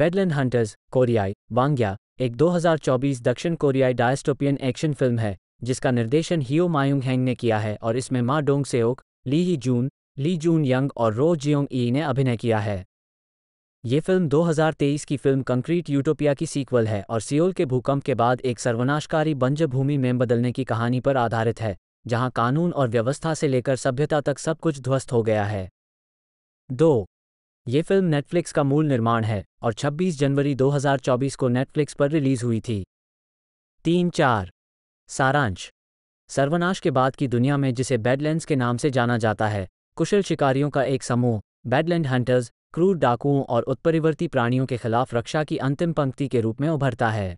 Badland hunters कोरियाई वांग्या एक 2024 दक्षिण कोरियाई डायस्टोपियन एक्शन फिल्म है जिसका निर्देशन हियो मायुंग हैंग ने किया है और इसमें मा डोंग सेओक ली ही जून ली जून यंग और रो जियोंग ई ने अभिनय किया है ये फिल्म 2023 की फिल्म कंक्रीट यूटोपिया की सीक्वल है और सियोल के भूकंप के बाद एक सर्वनाशकारी बंज भूमि में बदलने की कहानी पर आधारित है जहां कानून और व्यवस्था से लेकर सभ्यता तक सब कुछ ध्वस्त हो गया है दो ये फिल्म नेटफ्लिक्स का मूल निर्माण है और 26 जनवरी 2024 को नेटफ्लिक्स पर रिलीज हुई थी तीन चार सारांश सर्वनाश के बाद की दुनिया में जिसे बेडलैंड्स के नाम से जाना जाता है कुशल शिकारियों का एक समूह बेडलैंड हंटर्स क्रूर डाकुओं और उत्परिवर्ती प्राणियों के खिलाफ रक्षा की अंतिम पंक्ति के रूप में उभरता है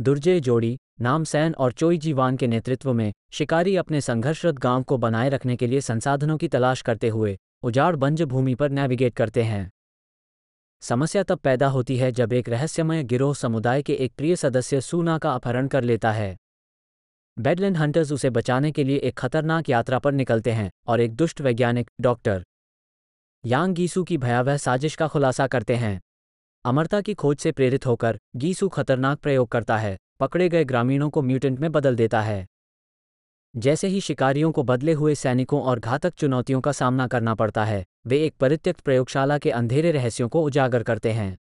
दुर्जय जोड़ी नामसैन और चोई जीवान के नेतृत्व में शिकारी अपने संघर्षरत गांव को बनाए रखने के लिए संसाधनों की तलाश करते हुए उजाड़ बंज भूमि पर नेविगेट करते हैं समस्या तब पैदा होती है जब एक रहस्यमय गिरोह समुदाय के एक प्रिय सदस्य सूना का अपहरण कर लेता है बेडलैंड हंटर्स उसे बचाने के लिए एक खतरनाक यात्रा पर निकलते हैं और एक दुष्ट वैज्ञानिक डॉक्टर यांग गीसू की भयावह साजिश का खुलासा करते हैं अमरता की खोज से प्रेरित होकर गीसू खतरनाक प्रयोग करता है पकड़े गए ग्रामीणों को म्यूटेंट में बदल देता है जैसे ही शिकारियों को बदले हुए सैनिकों और घातक चुनौतियों का सामना करना पड़ता है वे एक परित्यक्त प्रयोगशाला के अंधेरे रहस्यों को उजागर करते हैं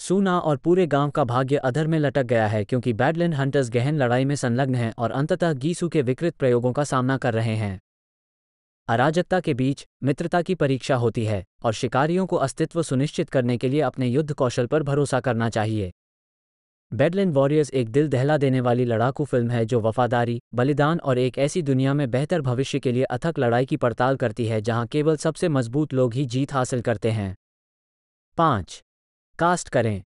सूना और पूरे गांव का भाग्य अधर में लटक गया है क्योंकि बैडलैंड हंटर्स गहन लड़ाई में संलग्न हैं और अंततः गीसू के विकृत प्रयोगों का सामना कर रहे हैं अराजकता के बीच मित्रता की परीक्षा होती है और शिकारियों को अस्तित्व सुनिश्चित करने के लिए अपने युद्ध कौशल पर भरोसा करना चाहिए बेडलिन वॉरियर्स एक दिल दहला देने वाली लड़ाकू फिल्म है जो वफादारी बलिदान और एक ऐसी दुनिया में बेहतर भविष्य के लिए अथक लड़ाई की पड़ताल करती है जहां केवल सबसे मजबूत लोग ही जीत हासिल करते हैं पांच कास्ट करें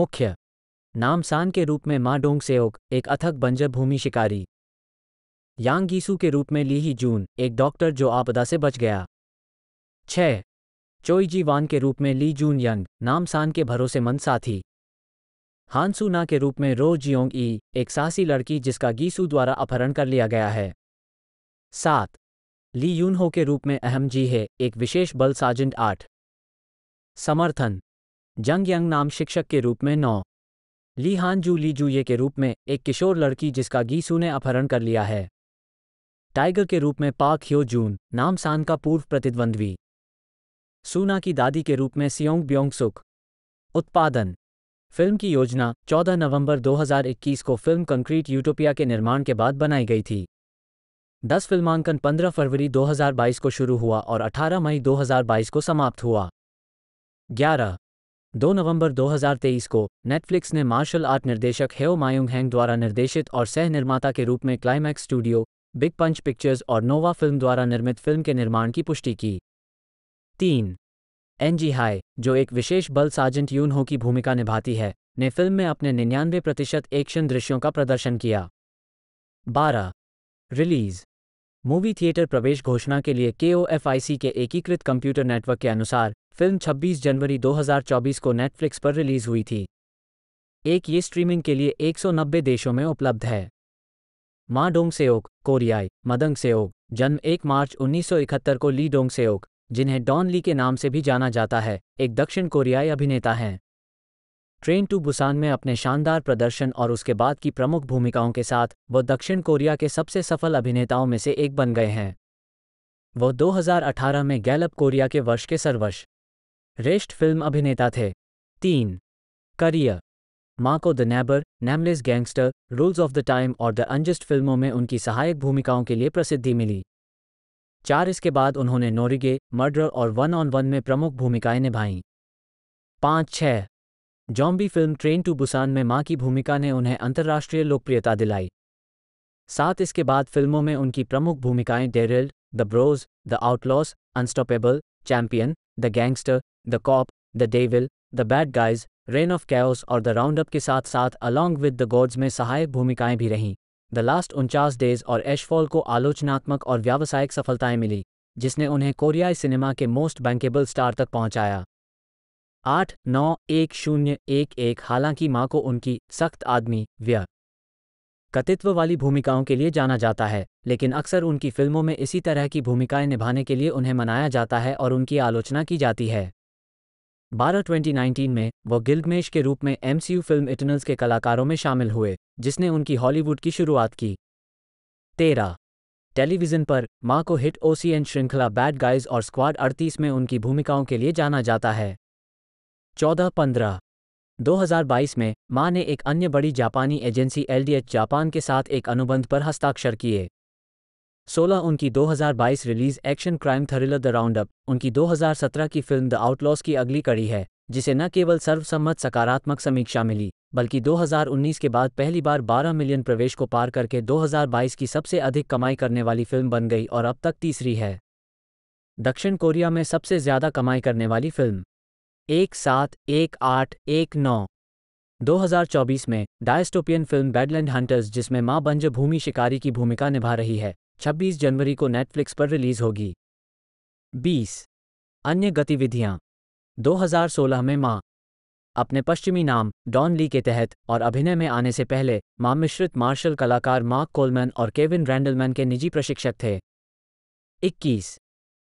मुख्य नामसान के रूप में मा डोंग सेओक एक अथक बंजर भूमि शिकारी यांग गीसू के रूप में ली ही जून एक डॉक्टर जो आपदा से बच गया छः चोई जी वान के रूप में ली जून यंग नामसान के भरोसेमंद साथी हानसूना के रूप में रो जियोंग ई एक साहसी लड़की जिसका गीसू द्वारा अपहरण कर लिया गया है सात ली यूनहो के रूप में अहम जी है एक विशेष बल साजेंट आठ समर्थन जंग यंग नाम शिक्षक के रूप में नौ ली हान जू ली जूये के रूप में एक किशोर लड़की जिसका गीसू ने अपहरण कर लिया है टाइगर के रूप में पाक ह्यो जून नाम सान का पूर्व प्रतिद्वंद्वी सूना की दादी के रूप में सियोंग ब्योंग सुख उत्पादन फिल्म की योजना 14 नवंबर 2021 को फिल्म कंक्रीट यूटोपिया के निर्माण के बाद बनाई गई थी 10 फिल्मांकन 15 फरवरी 2022 को शुरू हुआ और 18 मई 2022 को समाप्त हुआ 11 2 नवंबर 2023 को नेटफ्लिक्स ने मार्शल आर्ट निर्देशक हेओ मायुंग हैंग द्वारा निर्देशित और सह निर्माता के रूप में Climax Studio Big Punch Pictures और नोवा फिल्म द्वारा निर्मित फिल्म के निर्माण की पुष्टि की तीन एनजी हाई जो एक विशेष बल साजेंट यूनहो की भूमिका निभाती है ने फिल्म में अपने निन्यानवे प्रतिशत एक्शन दृश्यों का प्रदर्शन किया बारह रिलीज मूवी थिएटर प्रवेश घोषणा के लिए के ओ एफ आई सी के एकीकृत कंप्यूटर नेटवर्क के अनुसार फिल्म 26 जनवरी 2024 को नेटफ्लिक्स पर रिलीज हुई थी एक ये स्ट्रीमिंग के लिए 190 देशों में उपलब्ध है माँ डोंग सेओक कोरियाई मदंग सेओक जन्म 1 मार्च 1971 को ली डोंग सेओक जिन्हें डॉन ली के नाम से भी जाना जाता है एक दक्षिण कोरियाई अभिनेता हैं ट्रेन टू बुसान में अपने शानदार प्रदर्शन और उसके बाद की प्रमुख भूमिकाओं के साथ वो दक्षिण कोरिया के सबसे सफल अभिनेताओं में से एक बन गए हैं वो 2018 में गैलप कोरिया के वर्ष के सर्वश रेष्ठ फिल्म अभिनेता थे तीन करियर को The Neighbor Nameless Gangster Rules of the Time और द अनजस्ट फिल्मों में उनकी सहायक भूमिकाओं के लिए प्रसिद्धि मिली चार इसके बाद उन्होंने नोरिगे मर्डर और वन ऑन वन में प्रमुख भूमिकाएं निभाईं पांच छह zombie film Train to Busan में मां की भूमिका ने उन्हें अंतर्राष्ट्रीय लोकप्रियता दिलाई सात इसके बाद फिल्मों में उनकी प्रमुख भूमिकाएं डेरिल The Bros The Outlaws Unstoppable Champion The Gangster The Cop The Devil The Bad Guys Reign of Chaos और द राउंडअप के साथ साथ अलॉन्ग विद द गॉड्स में सहायक भूमिकाएं भी रहीं द लास्ट उनचास डेज और एशफॉल को आलोचनात्मक और व्यावसायिक सफलताएं मिली जिसने उन्हें कोरियाई सिनेमा के मोस्ट बैंकेबल स्टार तक पहुंचाया आठ नौ एक शून्य एक एक हालांकि माँ को उनकी सख्त आदमी व्य कतित्व वाली भूमिकाओं के लिए जाना जाता है लेकिन अक्सर उनकी फिल्मों में इसी तरह की भूमिकाएं निभाने के लिए उन्हें मनाया जाता है और उनकी आलोचना की जाती है बारह 2019 में वह गिल्गमेश के रूप में एमसीयू फिल्म इटनल्स के कलाकारों में शामिल हुए जिसने उनकी हॉलीवुड की शुरुआत की तेरह टेलीविजन पर माँ को हिट ओसीएन श्रृंखला बैड गाइज और स्क्वाड 38 में उनकी भूमिकाओं के लिए जाना जाता है चौदह पंद्रह 2022 में माँ ने एक अन्य बड़ी जापानी एजेंसी एलडीएच जापान के साथ एक अनुबंध पर हस्ताक्षर किए सोलह उनकी 2022 release action crime thriller The Roundup उनकी 2017 की फिल्म द आउटलॉस की अगली कड़ी है जिसे न केवल सर्वसम्मत सकारात्मक समीक्षा मिली बल्कि 2019 के बाद पहली बार 12 मिलियन प्रवेश को पार करके 2022 की सबसे अधिक कमाई करने वाली फिल्म बन गई और अब तक तीसरी है दक्षिण कोरिया में सबसे ज्यादा कमाई करने वाली फिल्म एक सात एक आठ एक नौ 2024 में डायस्टोपियन फिल्म बैडलैंड हंटर्स जिसमें मां बंज भूमि शिकारी की भूमिका निभा रही है 26 जनवरी को नेटफ्लिक्स पर रिलीज होगी 20. अन्य गतिविधियां 2016 में मां अपने पश्चिमी नाम डॉन ली के तहत और अभिनय में आने से पहले मां मिश्रित मार्शल कलाकार मार्क कोलमैन और केविन रैंडलमैन के निजी प्रशिक्षक थे 21.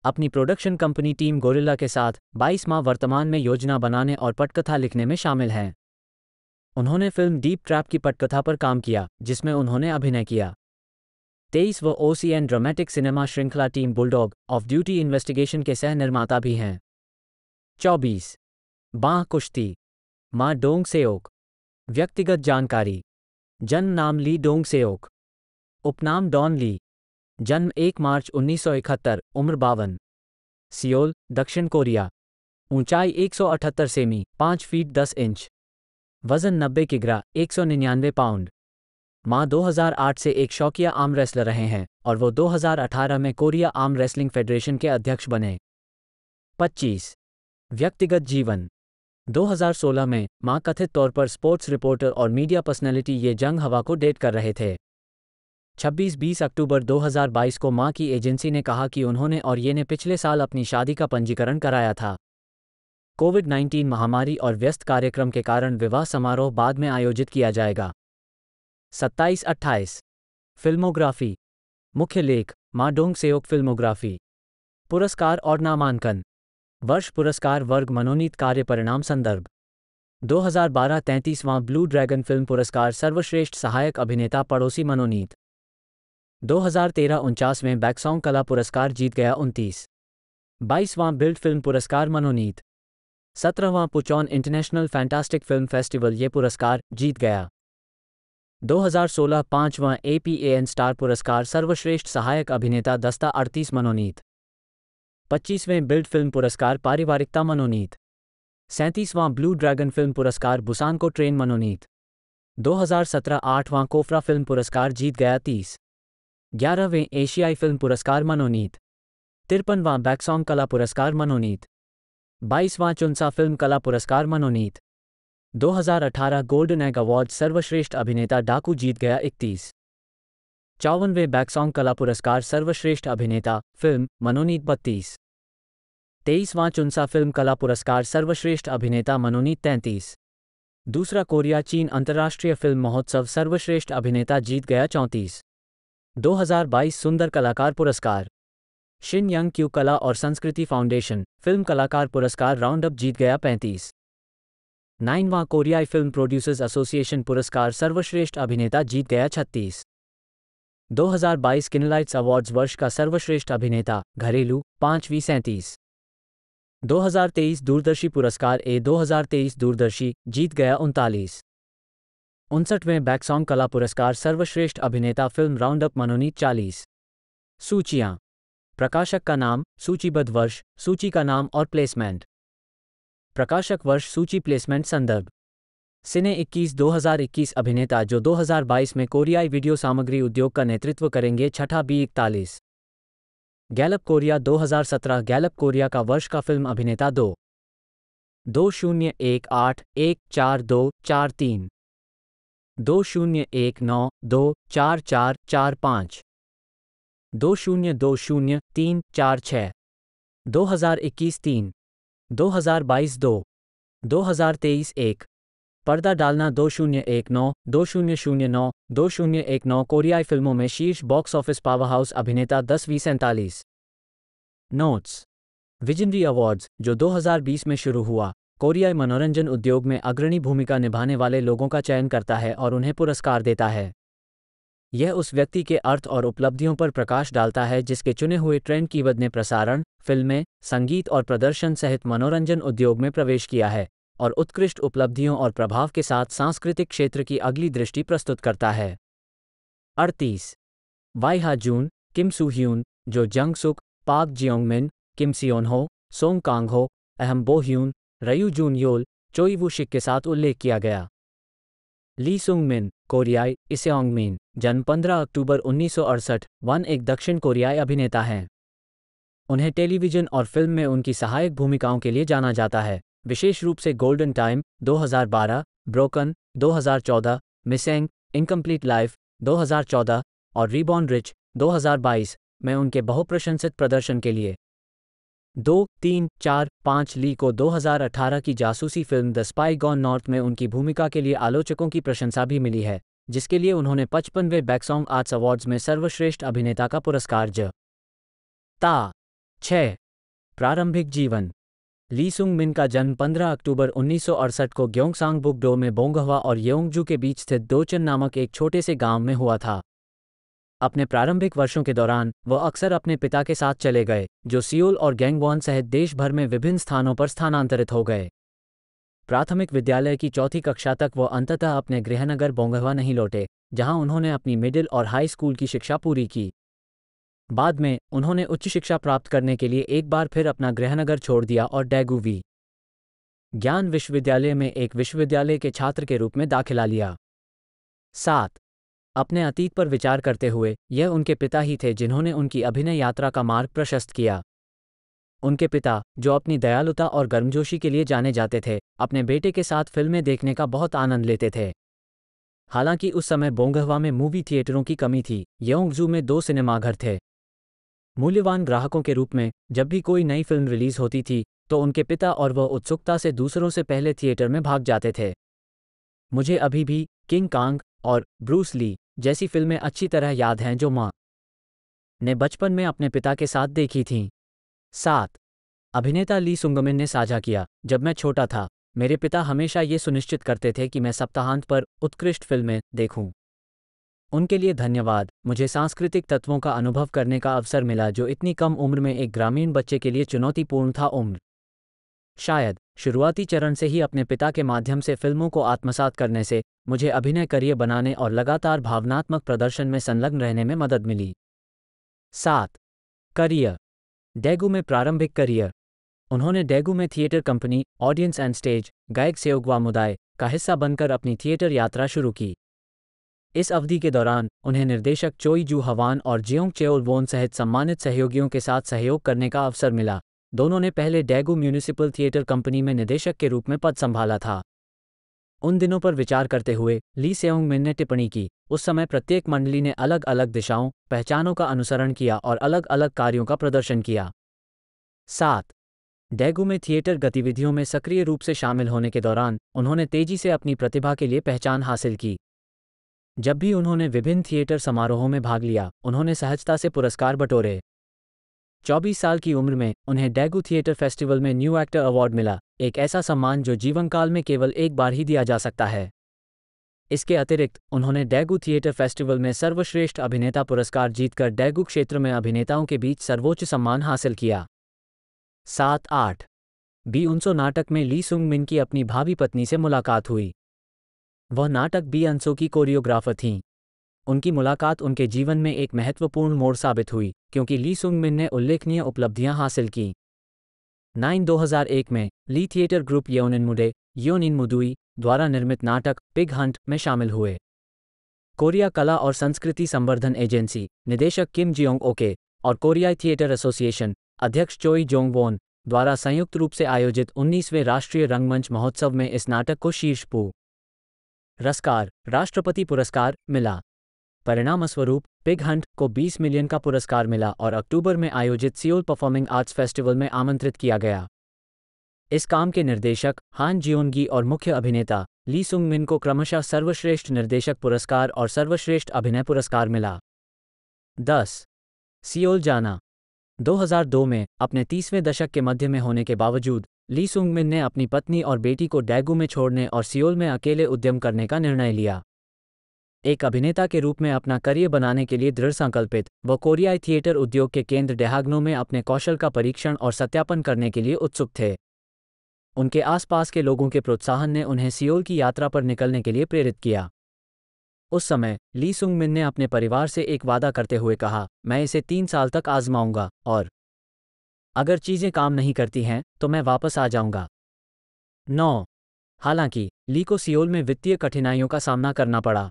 अपनी प्रोडक्शन कंपनी टीम गोरिल्ला के साथ 22 माह वर्तमान में योजना बनाने और पटकथा लिखने में शामिल हैं उन्होंने फिल्म डीप ट्रैप की पटकथा पर काम किया जिसमें उन्होंने अभिनय किया तेईस व ओसीएन ड्रामेटिक सिनेमा श्रृंखला Team Bulldog Off Duty Investigation के सह निर्माता भी हैं चौबीस बाह कुश्ती माँ डोंग सेओक व्यक्तिगत जानकारी जन्म नाम ली डोंग सेओक उपनाम डॉन ली जन्म 1 मार्च 1971, उम्र बावन सियोल दक्षिण कोरिया ऊंचाई 178 सेमी 5 फीट 10 इंच वजन 90 किग्रा 199 पाउंड मां 2008 से एक शौकिया आर्म रेसलर रहे हैं और वो 2018 में कोरिया आर्म रेसलिंग फेडरेशन के अध्यक्ष बने 25. व्यक्तिगत जीवन 2016 में मां कथित तौर पर स्पोर्ट्स रिपोर्टर और मीडिया पर्सनैलिटी ये जंग हवा को डेट कर रहे थे 26-20 अक्टूबर 2022 को मां की एजेंसी ने कहा कि उन्होंने और ये ने पिछले साल अपनी शादी का पंजीकरण कराया था कोविड 19 महामारी और व्यस्त कार्यक्रम के कारण विवाह समारोह बाद में आयोजित किया जाएगा सत्ताईस अट्ठाईस फिल्मोग्राफी मुख्य लेख माडोंग सेओक फिल्मोग्राफी पुरस्कार और नामांकन वर्ष पुरस्कार वर्ग मनोनीत कार्य परिणाम संदर्भ 2012 33वां ब्लू ड्रैगन फिल्म पुरस्कार सर्वश्रेष्ठ सहायक अभिनेता पड़ोसी मनोनीत 2013 उनचास में बैक्सॉन्ग कला पुरस्कार जीत गया उनतीस बाईसवां बिल्ड फिल्म पुरस्कार मनोनीत सत्रहवां Puchon International Fantastic Film Festival ये पुरस्कार जीत गया 2016 पांचवां एपीएएन स्टार पुरस्कार सर्वश्रेष्ठ सहायक अभिनेता दस्ता अड़तीस मनोनीत पच्चीसवें बिल्ड फिल्म पुरस्कार पारिवारिकता मनोनीत सैंतीसवां ब्लू ड्रैगन फिल्म पुरस्कार बुसान को ट्रेन मनोनीत 2017 आठवां कोफरा फिल्म पुरस्कार जीत गया तीस ग्यारहवें एशियाई फिल्म पुरस्कार मनोनीत तिरपनवां बैक्सॉन्ग कला पुरस्कार मनोनीत बाईसवां चुनसा फिल्म कला पुरस्कार मनोनीत 2018 गोल्डन एग अवार्ड सर्वश्रेष्ठ अभिनेता डाकू जीत गया इकतीस चौवनवे बैकसॉन्ग कला पुरस्कार सर्वश्रेष्ठ अभिनेता फिल्म मनोनीत बत्तीस तेईसवां चुनसा फिल्म कला पुरस्कार सर्वश्रेष्ठ अभिनेता मनोनीत तैंतीस दूसरा कोरिया चीन अंतर्राष्ट्रीय फिल्म महोत्सव सर्वश्रेष्ठ अभिनेता जीत गया चौंतीस 2022 सुंदर कलाकार पुरस्कार शिन यंग क्यू कला और संस्कृति फाउंडेशन फिल्म कलाकार पुरस्कार राउंड अप जीत गया पैंतीस नाइनवा कोरियाई फिल्म प्रोड्यूसर्स एसोसिएशन पुरस्कार सर्वश्रेष्ठ अभिनेता जीत गया छत्तीस 2022 किनलाइट्स अवार्ड्स वर्ष का सर्वश्रेष्ठ अभिनेता घरेलू पांचवी सैंतीस 2023 दूरदर्शी पुरस्कार ए 2023 दूरदर्शी जीत गया उनतालीस उनसठवें बैकसॉन्ग कला पुरस्कार सर्वश्रेष्ठ अभिनेता फिल्म राउंडअप मनोनीत चालीस सूचियां प्रकाशक का नाम सूचीबद्ध वर्ष सूची का नाम और प्लेसमेंट प्रकाशक वर्ष सूची प्लेसमेंट संदर्भ सिने 21 2021 अभिनेता जो 2022 में कोरियाई वीडियो सामग्री उद्योग का नेतृत्व करेंगे छठा बी इकतालीस गैलप कोरिया 2017 गैलप कोरिया का वर्ष का फिल्म अभिनेता दो दो शून्य एक आठ एक चार दो चार तीन दो शून्य एक नौ दो चार चार चार पाँच दो शून्य दो शून्य तीन चार छः दो हज़ार इक्कीस तीन 2022 दो दो हजार तेईस एक पर्दा डालना दो शून्य एक नौ दो शून्य शून्य नौ दो शून्य एक नौ कोरियाई फिल्मों में शीर्ष बॉक्स ऑफिस पावर हाउस अभिनेता दस वी सैंतालीस नोट्स विजनरी अवार्ड्स जो 2020 में शुरू हुआ कोरियाई मनोरंजन उद्योग में अग्रणी भूमिका निभाने वाले लोगों का चयन करता है और उन्हें पुरस्कार देता है यह उस व्यक्ति के अर्थ और उपलब्धियों पर प्रकाश डालता है जिसके चुने हुए ट्रेंड की वद ने प्रसारण फिल्में संगीत और प्रदर्शन सहित मनोरंजन उद्योग में प्रवेश किया है और उत्कृष्ट उपलब्धियों और प्रभाव के साथ सांस्कृतिक क्षेत्र की अगली दृष्टि प्रस्तुत करता है अड़तीस वाइहा जून किम सू ह्यून जो जंग सुक पाक जियोंगमिन किम सियोन हो सोंग कांग हो अहम बो ह्यून रयू जून योल चोईवू शिक के साथ उल्लेख किया गया ली सुंग मिन कोरियाई इसोंग मिन जन्म 15 अक्टूबर 1968 वन एक दक्षिण कोरियाई अभिनेता हैं उन्हें टेलीविजन और फिल्म में उनकी सहायक भूमिकाओं के लिए जाना जाता है विशेष रूप से Golden Time 2012 Broken 2014 Misaeng Incomplete Life 2014 और रीबॉन रिच 2022 में उनके बहुप्रशंसित प्रदर्शन के लिए दो तीन चार पाँच ली को 2018 की जासूसी film the spy gone North में उनकी भूमिका के लिए आलोचकों की प्रशंसा भी मिली है जिसके लिए उन्होंने पचपनवें बैकसॉन्ग आर्ट्स अवार्ड्स में सर्वश्रेष्ठ अभिनेता का पुरस्कार ज ता छ प्रारंभिक जीवन ली सुंग मिन का जन्म 15 अक्टूबर 1968 को ग्योंगसांग बुकडो में बोंगहवा और योंगजू के बीच स्थित दोचन नामक एक छोटे से गांव में हुआ था अपने प्रारंभिक वर्षों के दौरान वह अक्सर अपने पिता के साथ चले गए जो सियोल और गैंगवॉन सहित देश भर में विभिन्न स्थानों पर स्थानांतरित हो गए प्राथमिक विद्यालय की चौथी कक्षा तक वह अंततः अपने गृहनगर बोंगहवा नहीं लौटे जहां उन्होंने अपनी मिडिल और हाई स्कूल की शिक्षा पूरी की बाद में उन्होंने उच्च शिक्षा प्राप्त करने के लिए एक बार फिर अपना गृहनगर छोड़ दिया और वी ज्ञान विश्वविद्यालय में एक विश्वविद्यालय के छात्र के रूप में दाखिला लिया सात अपने अतीत पर विचार करते हुए यह उनके पिता ही थे जिन्होंने उनकी अभिनय यात्रा का मार्ग प्रशस्त किया उनके पिता जो अपनी दयालुता और गर्मजोशी के लिए जाने जाते थे अपने बेटे के साथ फिल्में देखने का बहुत आनंद लेते थे हालांकि उस समय बोंगहवा में मूवी थिएटरों की कमी थी योंगजू में दो सिनेमाघर थे मूल्यवान ग्राहकों के रूप में जब भी कोई नई फिल्म रिलीज होती थी तो उनके पिता और वह उत्सुकता से दूसरों से पहले थिएटर में भाग जाते थे मुझे अभी भी किंग कांग और ब्रूस ली जैसी फिल्में अच्छी तरह याद हैं जो माँ ने बचपन में अपने पिता के साथ देखी थीं सात अभिनेता ली सुंगमिन ने साझा किया जब मैं छोटा था मेरे पिता हमेशा ये सुनिश्चित करते थे कि मैं सप्ताहांत पर उत्कृष्ट फिल्में देखूं। उनके लिए धन्यवाद मुझे सांस्कृतिक तत्वों का अनुभव करने का अवसर मिला जो इतनी कम उम्र में एक ग्रामीण बच्चे के लिए चुनौतीपूर्ण था उम्र शायद शुरुआती चरण से ही अपने पिता के माध्यम से फिल्मों को आत्मसात करने से मुझे अभिनय करियर बनाने और लगातार भावनात्मक प्रदर्शन में संलग्न रहने में मदद मिली सात करियर डेगू में प्रारंभिक करियर उन्होंने डेगू में theatre company audience and stage गायक सेवगवा मुदाय का हिस्सा बनकर अपनी थिएटर यात्रा शुरू की इस अवधि के दौरान उन्हें निर्देशक चोई जू हवान और जियोंग चेओल वोन सहित सम्मानित सहयोगियों के साथ सहयोग करने का अवसर मिला दोनों ने पहले डेगू म्यूनिसिपल थिएटर कंपनी में निदेशक के रूप में पद संभाला था उन दिनों पर विचार करते हुए ली सेओंग मिन ने टिप्पणी की उस समय प्रत्येक मंडली ने अलग अलग दिशाओं पहचानों का अनुसरण किया और अलग अलग कार्यों का प्रदर्शन किया सात डेगू में थिएटर गतिविधियों में सक्रिय रूप से शामिल होने के दौरान उन्होंने तेजी से अपनी प्रतिभा के लिए पहचान हासिल की जब भी उन्होंने विभिन्न थिएटर समारोहों में भाग लिया उन्होंने सहजता से पुरस्कार बटोरे 24 साल की उम्र में उन्हें डेगू थिएटर फेस्टिवल में न्यू एक्टर अवार्ड मिला एक ऐसा सम्मान जो जीवनकाल में केवल एक बार ही दिया जा सकता है इसके अतिरिक्त उन्होंने डेगू थिएटर फेस्टिवल में सर्वश्रेष्ठ अभिनेता पुरस्कार जीतकर डेगू क्षेत्र में अभिनेताओं के बीच सर्वोच्च सम्मान हासिल किया सात आठ बी उनसो नाटक में ली सुंग मिन की अपनी भावी पत्नी से मुलाकात हुई वह नाटक बी अंसो की कोरियोग्राफर थीं उनकी मुलाकात उनके जीवन में एक महत्वपूर्ण मोड़ साबित हुई क्योंकि ली सुंग मिन ने उल्लेखनीय उपलब्धियां हासिल की नाइन 2001 में ली थिएटर ग्रुप योनिन मुडे योनिन मुदुई द्वारा निर्मित नाटक पिग हंट में शामिल हुए कोरिया कला और संस्कृति संवर्धन एजेंसी निदेशक किम जियोंग ओके और कोरियाई थिएटर एसोसिएशन अध्यक्ष चोई जोंग वोन द्वारा संयुक्त रूप से आयोजित 19वें राष्ट्रीय रंगमंच महोत्सव में इस नाटक को शीर्ष पू रस्कार राष्ट्रपति पुरस्कार मिला परिणामस्वरूप पिग हंट को 20 मिलियन का पुरस्कार मिला और अक्टूबर में आयोजित सियोल परफॉर्मिंग आर्ट्स फेस्टिवल में आमंत्रित किया गया इस काम के निर्देशक हान जियोनगी और मुख्य अभिनेता ली सुंग मिन को क्रमशः सर्वश्रेष्ठ निर्देशक पुरस्कार और सर्वश्रेष्ठ अभिनय पुरस्कार मिला 10. सियोल जाना 2002 में अपने तीसवें दशक के मध्य में होने के बावजूद ली सुंग मिन ने अपनी पत्नी और बेटी को डैगू में छोड़ने और सियोल में अकेले उद्यम करने का निर्णय लिया एक अभिनेता के रूप में अपना करियर बनाने के लिए दृढ़ संकल्पित व कोरियाई थिएटर उद्योग के केंद्र डेहाग्नो में अपने कौशल का परीक्षण और सत्यापन करने के लिए उत्सुक थे उनके आसपास के लोगों के प्रोत्साहन ने उन्हें सियोल की यात्रा पर निकलने के लिए प्रेरित किया उस समय ली सुंग मिन ने अपने परिवार से एक वादा करते हुए कहा मैं इसे तीन साल तक आजमाऊंगा और अगर चीज़ें काम नहीं करती हैं तो मैं वापस आ जाऊंगा नौ हालांकि ली को सियोल में वित्तीय कठिनाइयों का सामना करना पड़ा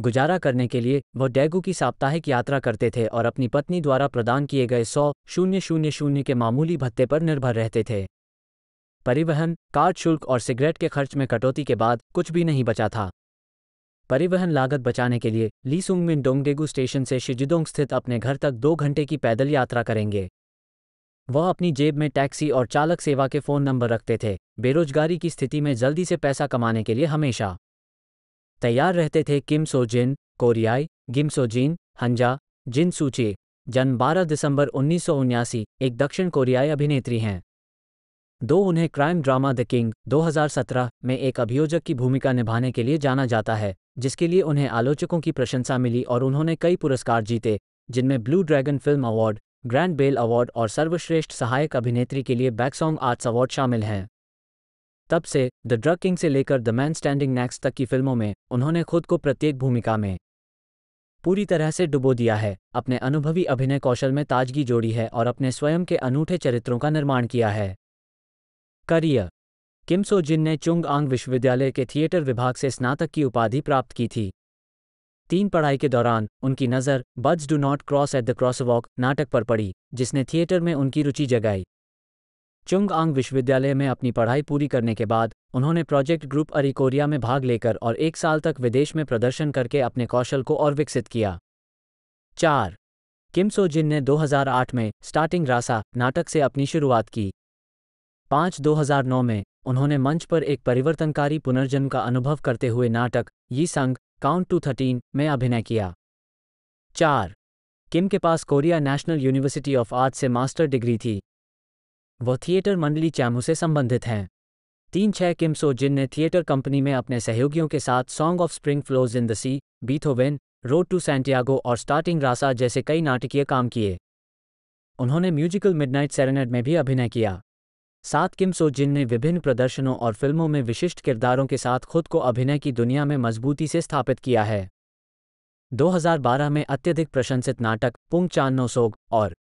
गुजारा करने के लिए वह डेगू की साप्ताहिक यात्रा करते थे और अपनी पत्नी द्वारा प्रदान किए गए सौ शून्य शून्य शून्य के मामूली भत्ते पर निर्भर रहते थे परिवहन कार्ड शुल्क और सिगरेट के खर्च में कटौती के बाद कुछ भी नहीं बचा था परिवहन लागत बचाने के लिए लीसुंग मिन डोंगेगू स्टेशन से शिजिदोंग स्थित अपने घर तक दो घंटे की पैदल यात्रा करेंगे वह अपनी जेब में टैक्सी और चालक सेवा के फ़ोन नंबर रखते थे बेरोजगारी की स्थिति में जल्दी से पैसा कमाने के लिए हमेशा तैयार रहते थे किम सोजिन कोरियाई गिम सोजिन हंजा जिन सूची जन्म बारह दिसंबर उन्नीस एक दक्षिण कोरियाई अभिनेत्री हैं दो उन्हें क्राइम ड्रामा द किंग 2017 में एक अभियोजक की भूमिका निभाने के लिए जाना जाता है जिसके लिए उन्हें आलोचकों की प्रशंसा मिली और उन्होंने कई पुरस्कार जीते जिनमें Blue Dragon film award grand bell award और सर्वश्रेष्ठ सहायक अभिनेत्री के लिए बैकसॉन्ग आर्ट्स अवार्ड शामिल हैं तब से द ड्रग किंग से लेकर द मैन स्टैंडिंग नेक्स्ट तक की फिल्मों में उन्होंने खुद को प्रत्येक भूमिका में पूरी तरह से डुबो दिया है अपने अनुभवी अभिनय कौशल में ताजगी जोड़ी है और अपने स्वयं के अनूठे चरित्रों का निर्माण किया है करियर किमसो जिन ने चुंग आंग विश्वविद्यालय के थिएटर विभाग से स्नातक की उपाधि प्राप्त की थी तीन पढ़ाई के दौरान उनकी नज़र birds do not cross at the crosswalk नाटक पर पड़ी जिसने थिएटर में उनकी रुचि जगाई चुंग आंग विश्वविद्यालय में अपनी पढ़ाई पूरी करने के बाद उन्होंने प्रोजेक्ट ग्रुप अरिकोरिया में भाग लेकर और एक साल तक विदेश में प्रदर्शन करके अपने कौशल को और विकसित किया चार किमसो जिन ने 2008 में स्टार्टिंग रासा नाटक से अपनी शुरुआत की पाँच 2009 में उन्होंने मंच पर एक परिवर्तनकारी पुनर्जन्म का अनुभव करते हुए नाटक यी संग काउंट टू थर्टीन में अभिनय किया चार किम के पास Korea national university of art से मास्टर डिग्री थी वह थिएटर मंडली चैमू से संबंधित हैं तीन छह किम्सो जिनने ने थिएटर कंपनी में अपने सहयोगियों के साथ song of spring flows in the sea Beethoven road to Santiago और स्टार्टिंग रासा जैसे कई नाटकीय काम किए उन्होंने म्यूजिकल मिडनाइट सेरेनेड में भी अभिनय किया सात किम्सो जिनने ने विभिन्न प्रदर्शनों और फिल्मों में विशिष्ट किरदारों के साथ खुद को अभिनय की दुनिया में मजबूती से स्थापित किया है 2012 में अत्यधिक प्रशंसित नाटक पुंग चान्नो सोग और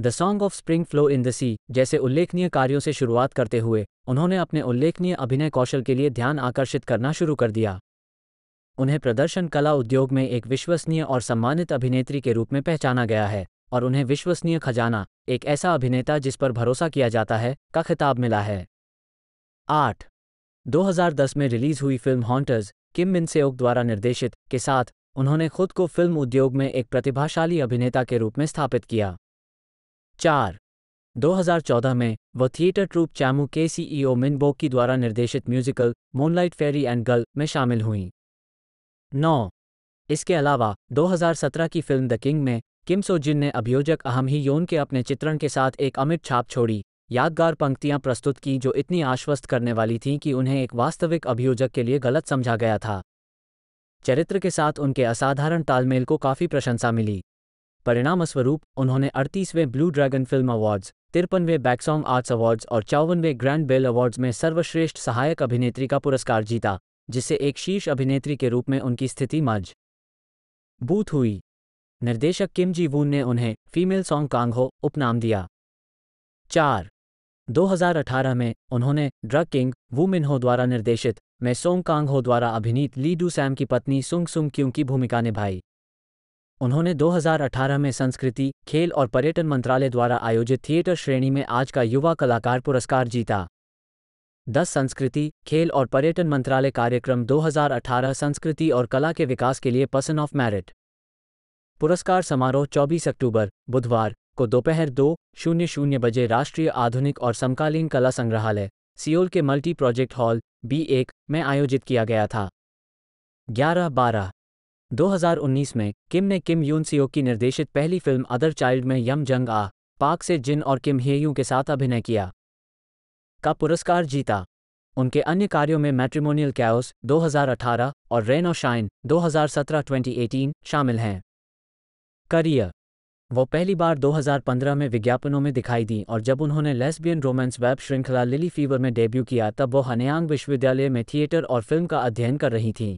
the song of spring flow in the sea जैसे उल्लेखनीय कार्यों से शुरुआत करते हुए उन्होंने अपने उल्लेखनीय अभिनय कौशल के लिए ध्यान आकर्षित करना शुरू कर दिया उन्हें प्रदर्शन कला उद्योग में एक विश्वसनीय और सम्मानित अभिनेत्री के रूप में पहचाना गया है और उन्हें विश्वसनीय खजाना एक ऐसा अभिनेता जिस पर भरोसा किया जाता है का खिताब मिला है आठ 2010 में रिलीज हुई फिल्म हॉन्टर्स किम मिनसेओक द्वारा निर्देशित के साथ उन्होंने खुद को फिल्म उद्योग में एक प्रतिभाशाली अभिनेता के रूप में स्थापित किया चार 2014 में वह थिएटर ट्रूप चैमू के सीईओ e मिन बोकी द्वारा निर्देशित musical moonlight fairy and girl में शामिल हुई नौ इसके अलावा 2017 की फिल्म द किंग में किम सोजिन ने अभियोजक अहम ही योन के अपने चित्रण के साथ एक अमिट छाप छोड़ी यादगार पंक्तियां प्रस्तुत की जो इतनी आश्वस्त करने वाली थीं कि उन्हें एक वास्तविक अभियोजक के लिए गलत समझा गया था चरित्र के साथ उनके असाधारण तालमेल को काफ़ी प्रशंसा मिली परिणामस्वरूप उन्होंने अड़तीसवें ब्लू ड्रैगन फिल्म अवार्ड्स तिरपनवें बैक्सॉम आर्ट्स अवार्ड्स और चौवनवें ग्रैंड बेल अवार्ड्स में सर्वश्रेष्ठ सहायक अभिनेत्री का पुरस्कार जीता जिससे एक शीर्ष अभिनेत्री के रूप में उनकी स्थिति मज बूथ हुई निर्देशक किम जी वून ने उन्हें फीमेल सॉन्ग कांगहो उपनाम दिया चार 2018 में उन्होंने ड्रग किंग वूमिन हो द्वारा निर्देशित में सोंग कांग हो द्वारा अभिनीत ली डू सैम की पत्नी सुंग सुंग क्यूं की भूमिका निभाई उन्होंने 2018 में संस्कृति खेल और पर्यटन मंत्रालय द्वारा आयोजित थिएटर श्रेणी में आज का युवा कलाकार पुरस्कार जीता दस संस्कृति खेल और पर्यटन मंत्रालय कार्यक्रम 2018 संस्कृति और कला के विकास के लिए पर्सन ऑफ मैरिट पुरस्कार समारोह 24 अक्टूबर बुधवार को दोपहर दो शून्य शून्य बजे राष्ट्रीय आधुनिक और समकालीन कला संग्रहालय सियोल के मल्टी प्रोजेक्ट हॉल बी एक में आयोजित किया गया था ग्यारह बारह 2019 में किम ने किम यून सियो की निर्देशित पहली फिल्म अदर चाइल्ड में यम जंग आ पाक से जिन और किम हेयू के साथ अभिनय किया का पुरस्कार जीता उनके अन्य कार्यों में मैट्रिमोनियल कैओस 2018 और रेन और शाइन 2017-2018 शामिल हैं करियर वो पहली बार 2015 में विज्ञापनों में दिखाई दी और जब उन्होंने लेस्बियन रोमांस वेब श्रृंखला लिली फीवर में डेब्यू किया तब वो हनयांग विश्वविद्यालय में थिएटर और फिल्म का अध्ययन कर रही थीं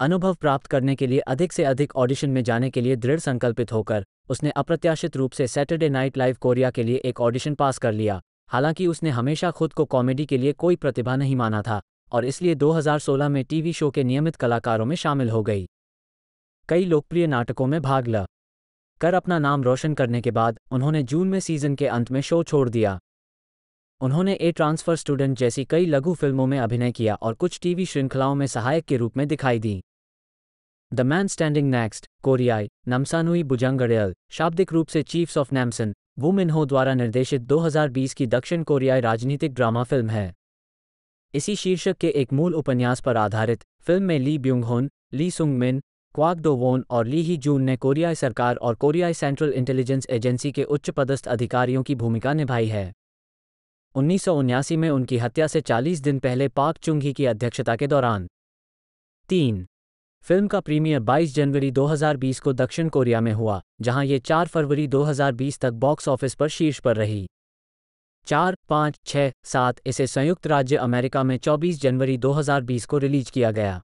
अनुभव प्राप्त करने के लिए अधिक से अधिक ऑडिशन में जाने के लिए दृढ़ संकल्पित होकर उसने अप्रत्याशित रूप से सैटरडे नाइट लाइव कोरिया के लिए एक ऑडिशन पास कर लिया हालांकि उसने हमेशा खुद को कॉमेडी के लिए कोई प्रतिभा नहीं माना था और इसलिए 2016 में टीवी शो के नियमित कलाकारों में शामिल हो गई कई लोकप्रिय नाटकों में भाग ला कर अपना नाम रोशन करने के बाद उन्होंने जून में सीजन के अंत में शो छोड़ दिया उन्होंने ए ट्रांसफर स्टूडेंट जैसी कई लघु फिल्मों में अभिनय किया और कुछ टीवी श्रृंखलाओं में सहायक के रूप में दिखाई दी द मैन स्टैंडिंग नेक्स्ट कोरियाई नमसानुई बुजंगड़ियल शाब्दिक रूप से चीफ्स ऑफ नैमसन वु मिनहो द्वारा निर्देशित 2020 की दक्षिण कोरियाई राजनीतिक ड्रामा फिल्म है इसी शीर्षक के एक मूल उपन्यास पर आधारित फिल्म में ली ब्यूंगहोन ली सुंग मिन क्वाक और ली ही जून ने कोरियाई सरकार और कोरियाई सेंट्रल इंटेलिजेंस एजेंसी के उच्च पदस्थ अधिकारियों की भूमिका निभाई है उन्नीस में उनकी हत्या से 40 दिन पहले पाक चुंगी की अध्यक्षता के दौरान तीन फिल्म का प्रीमियर 22 जनवरी 2020 को दक्षिण कोरिया में हुआ जहां ये 4 फरवरी 2020 तक बॉक्स ऑफिस पर शीर्ष पर रही चार पाँच छः सात इसे संयुक्त राज्य अमेरिका में 24 जनवरी 2020 को रिलीज किया गया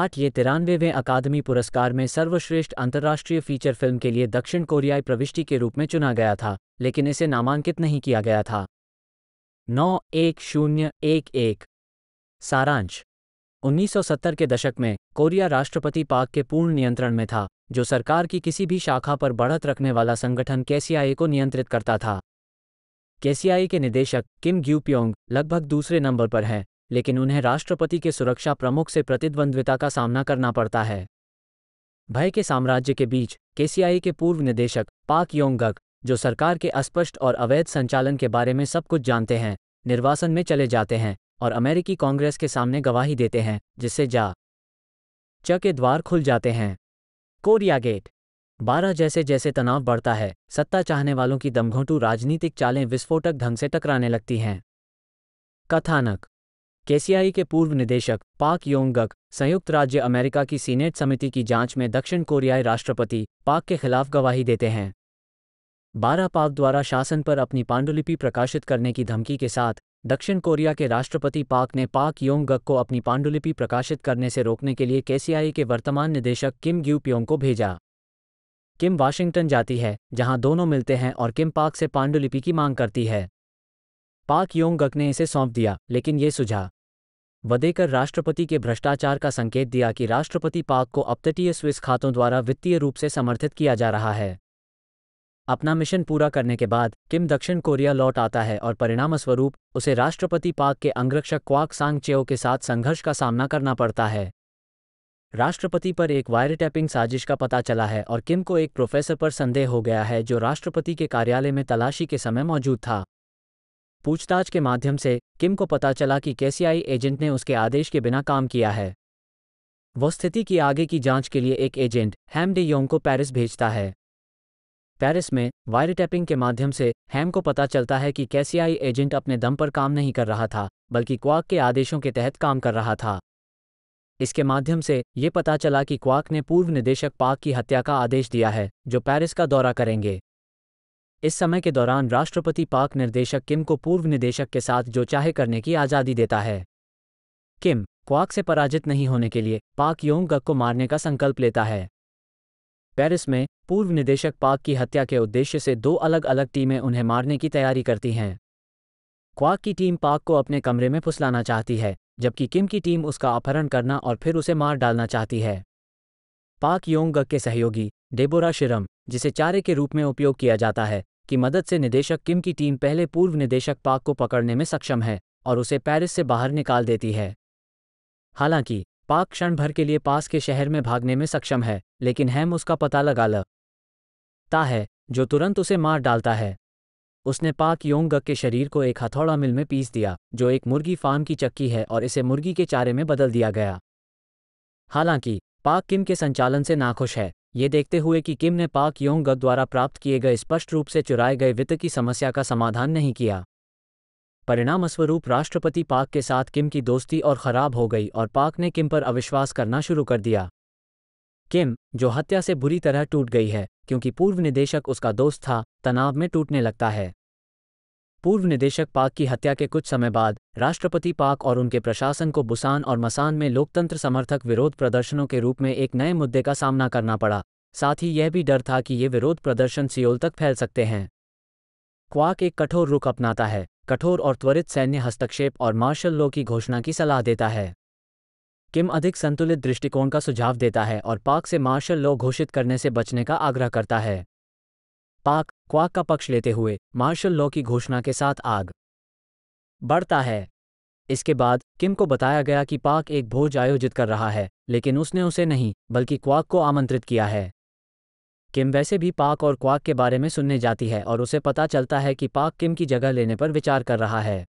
आठ ये तिरानवेवें अकादमी पुरस्कार में सर्वश्रेष्ठ अंतर्राष्ट्रीय फीचर फिल्म के लिए दक्षिण कोरियाई प्रविष्टि के रूप में चुना गया था लेकिन इसे नामांकित नहीं किया गया था नौ एक शून्य एक एक सारांश 1970 के दशक में कोरिया राष्ट्रपति पाक के पूर्ण नियंत्रण में था जो सरकार की किसी भी शाखा पर बढ़त रखने वाला संगठन केसीआई को नियंत्रित करता था केसीआई के निदेशक किम ग्यूप्योंग लगभग दूसरे नंबर पर हैं लेकिन उन्हें राष्ट्रपति के सुरक्षा प्रमुख से प्रतिद्वंद्विता का सामना करना पड़ता है भय के साम्राज्य के बीच केसीआई के पूर्व निदेशक पाक योंगक जो सरकार के अस्पष्ट और अवैध संचालन के बारे में सब कुछ जानते हैं निर्वासन में चले जाते हैं और अमेरिकी कांग्रेस के सामने गवाही देते हैं जिससे जा च के द्वार खुल जाते हैं कोरिया गेट बारह जैसे जैसे तनाव बढ़ता है सत्ता चाहने वालों की दमघोंटू राजनीतिक चालें विस्फोटक ढंग से टकराने लगती हैं कथानक केसीआई के पूर्व निदेशक पाक योंगक संयुक्त राज्य अमेरिका की सीनेट समिति की जांच में दक्षिण कोरियाई राष्ट्रपति पाक के खिलाफ गवाही देते हैं बारह पाक द्वारा शासन पर अपनी पांडुलिपि प्रकाशित करने की धमकी के साथ दक्षिण कोरिया के राष्ट्रपति पाक ने पाक योंग गक को अपनी पांडुलिपि प्रकाशित करने से रोकने के लिए केसीआई के वर्तमान निदेशक किम ग्यू प्योंग को भेजा किम वाशिंगटन जाती है जहां दोनों मिलते हैं और किम पाक से पांडुलिपि की मांग करती है पाक योंग गक ने इसे सौंप दिया लेकिन ये सुझा वदेकर राष्ट्रपति के भ्रष्टाचार का संकेत दिया कि राष्ट्रपति पाक को अपतटीय स्विस खातों द्वारा वित्तीय रूप से समर्थित किया जा रहा है अपना मिशन पूरा करने के बाद किम दक्षिण कोरिया लौट आता है और परिणामस्वरूप उसे राष्ट्रपति पाक के अंगरक्षक क्वाक सांग चेओ के साथ संघर्ष का सामना करना पड़ता है राष्ट्रपति पर एक वायर टैपिंग साजिश का पता चला है और किम को एक प्रोफेसर पर संदेह हो गया है जो राष्ट्रपति के कार्यालय में तलाशी के समय मौजूद था पूछताछ के माध्यम से किम को पता चला कि केसीआई एजेंट ने उसके आदेश के बिना काम किया है वह स्थिति की आगे की जांच के लिए एक एजेंट हैमडे योंग को पेरिस भेजता है पेरिस में वायर टैपिंग के माध्यम से हैम को पता चलता है कि कैसीआई एजेंट अपने दम पर काम नहीं कर रहा था बल्कि क्वाक के आदेशों के तहत काम कर रहा था इसके माध्यम से ये पता चला कि क्वाक ने पूर्व निदेशक पाक की हत्या का आदेश दिया है जो पेरिस का दौरा करेंगे इस समय के दौरान राष्ट्रपति पाक निर्देशक किम को पूर्व निदेशक के साथ जो चाहे करने की आज़ादी देता है किम क्वाक से पराजित नहीं होने के लिए पाक योंग गक को मारने का संकल्प लेता है पेरिस में पूर्व निदेशक पाक की हत्या के उद्देश्य से दो अलग अलग टीमें उन्हें मारने की तैयारी करती हैं क्वाक की टीम पाक को अपने कमरे में फुसलाना चाहती है जबकि किम की टीम उसका अपहरण करना और फिर उसे मार डालना चाहती है पाक योंग के सहयोगी डेबोरा शिरम जिसे चारे के रूप में उपयोग किया जाता है की मदद से निदेशक किम की टीम पहले पूर्व निदेशक पाक को पकड़ने में सक्षम है और उसे पेरिस से बाहर निकाल देती है हालांकि पाक क्षण भर के लिए पास के शहर में भागने में सक्षम है लेकिन हैम उसका पता लगा लगता है जो तुरंत उसे मार डालता है उसने पाक योंग के शरीर को एक हथौड़ा मिल में पीस दिया जो एक मुर्गी फार्म की चक्की है और इसे मुर्गी के चारे में बदल दिया गया हालांकि पाक किम के संचालन से नाखुश है ये देखते हुए कि किम ने पाक योंग द्वारा प्राप्त किए गए स्पष्ट रूप से चुराए गए वित्त की समस्या का समाधान नहीं किया परिणामस्वरूप राष्ट्रपति पाक के साथ किम की दोस्ती और ख़राब हो गई और पाक ने किम पर अविश्वास करना शुरू कर दिया किम जो हत्या से बुरी तरह टूट गई है क्योंकि पूर्व निदेशक उसका दोस्त था तनाव में टूटने लगता है पूर्व निदेशक पाक की हत्या के कुछ समय बाद राष्ट्रपति पाक और उनके प्रशासन को बुसान और मसान में लोकतंत्र समर्थक विरोध प्रदर्शनों के रूप में एक नए मुद्दे का सामना करना पड़ा साथ ही यह भी डर था कि ये विरोध प्रदर्शन सियोल तक फैल सकते हैं क्वाक एक कठोर रुख अपनाता है कठोर और त्वरित सैन्य हस्तक्षेप और मार्शल लॉ की घोषणा की सलाह देता है किम अधिक संतुलित दृष्टिकोण का सुझाव देता है और पाक से मार्शल लॉ घोषित करने से बचने का आग्रह करता है पाक क्वाक का पक्ष लेते हुए मार्शल लॉ की घोषणा के साथ आग बढ़ता है इसके बाद किम को बताया गया कि पाक एक भोज आयोजित कर रहा है लेकिन उसने उसे नहीं बल्कि क्वाक को आमंत्रित किया है किम वैसे भी पाक और क्वाक के बारे में सुनने जाती है और उसे पता चलता है कि पाक किम की जगह लेने पर विचार कर रहा है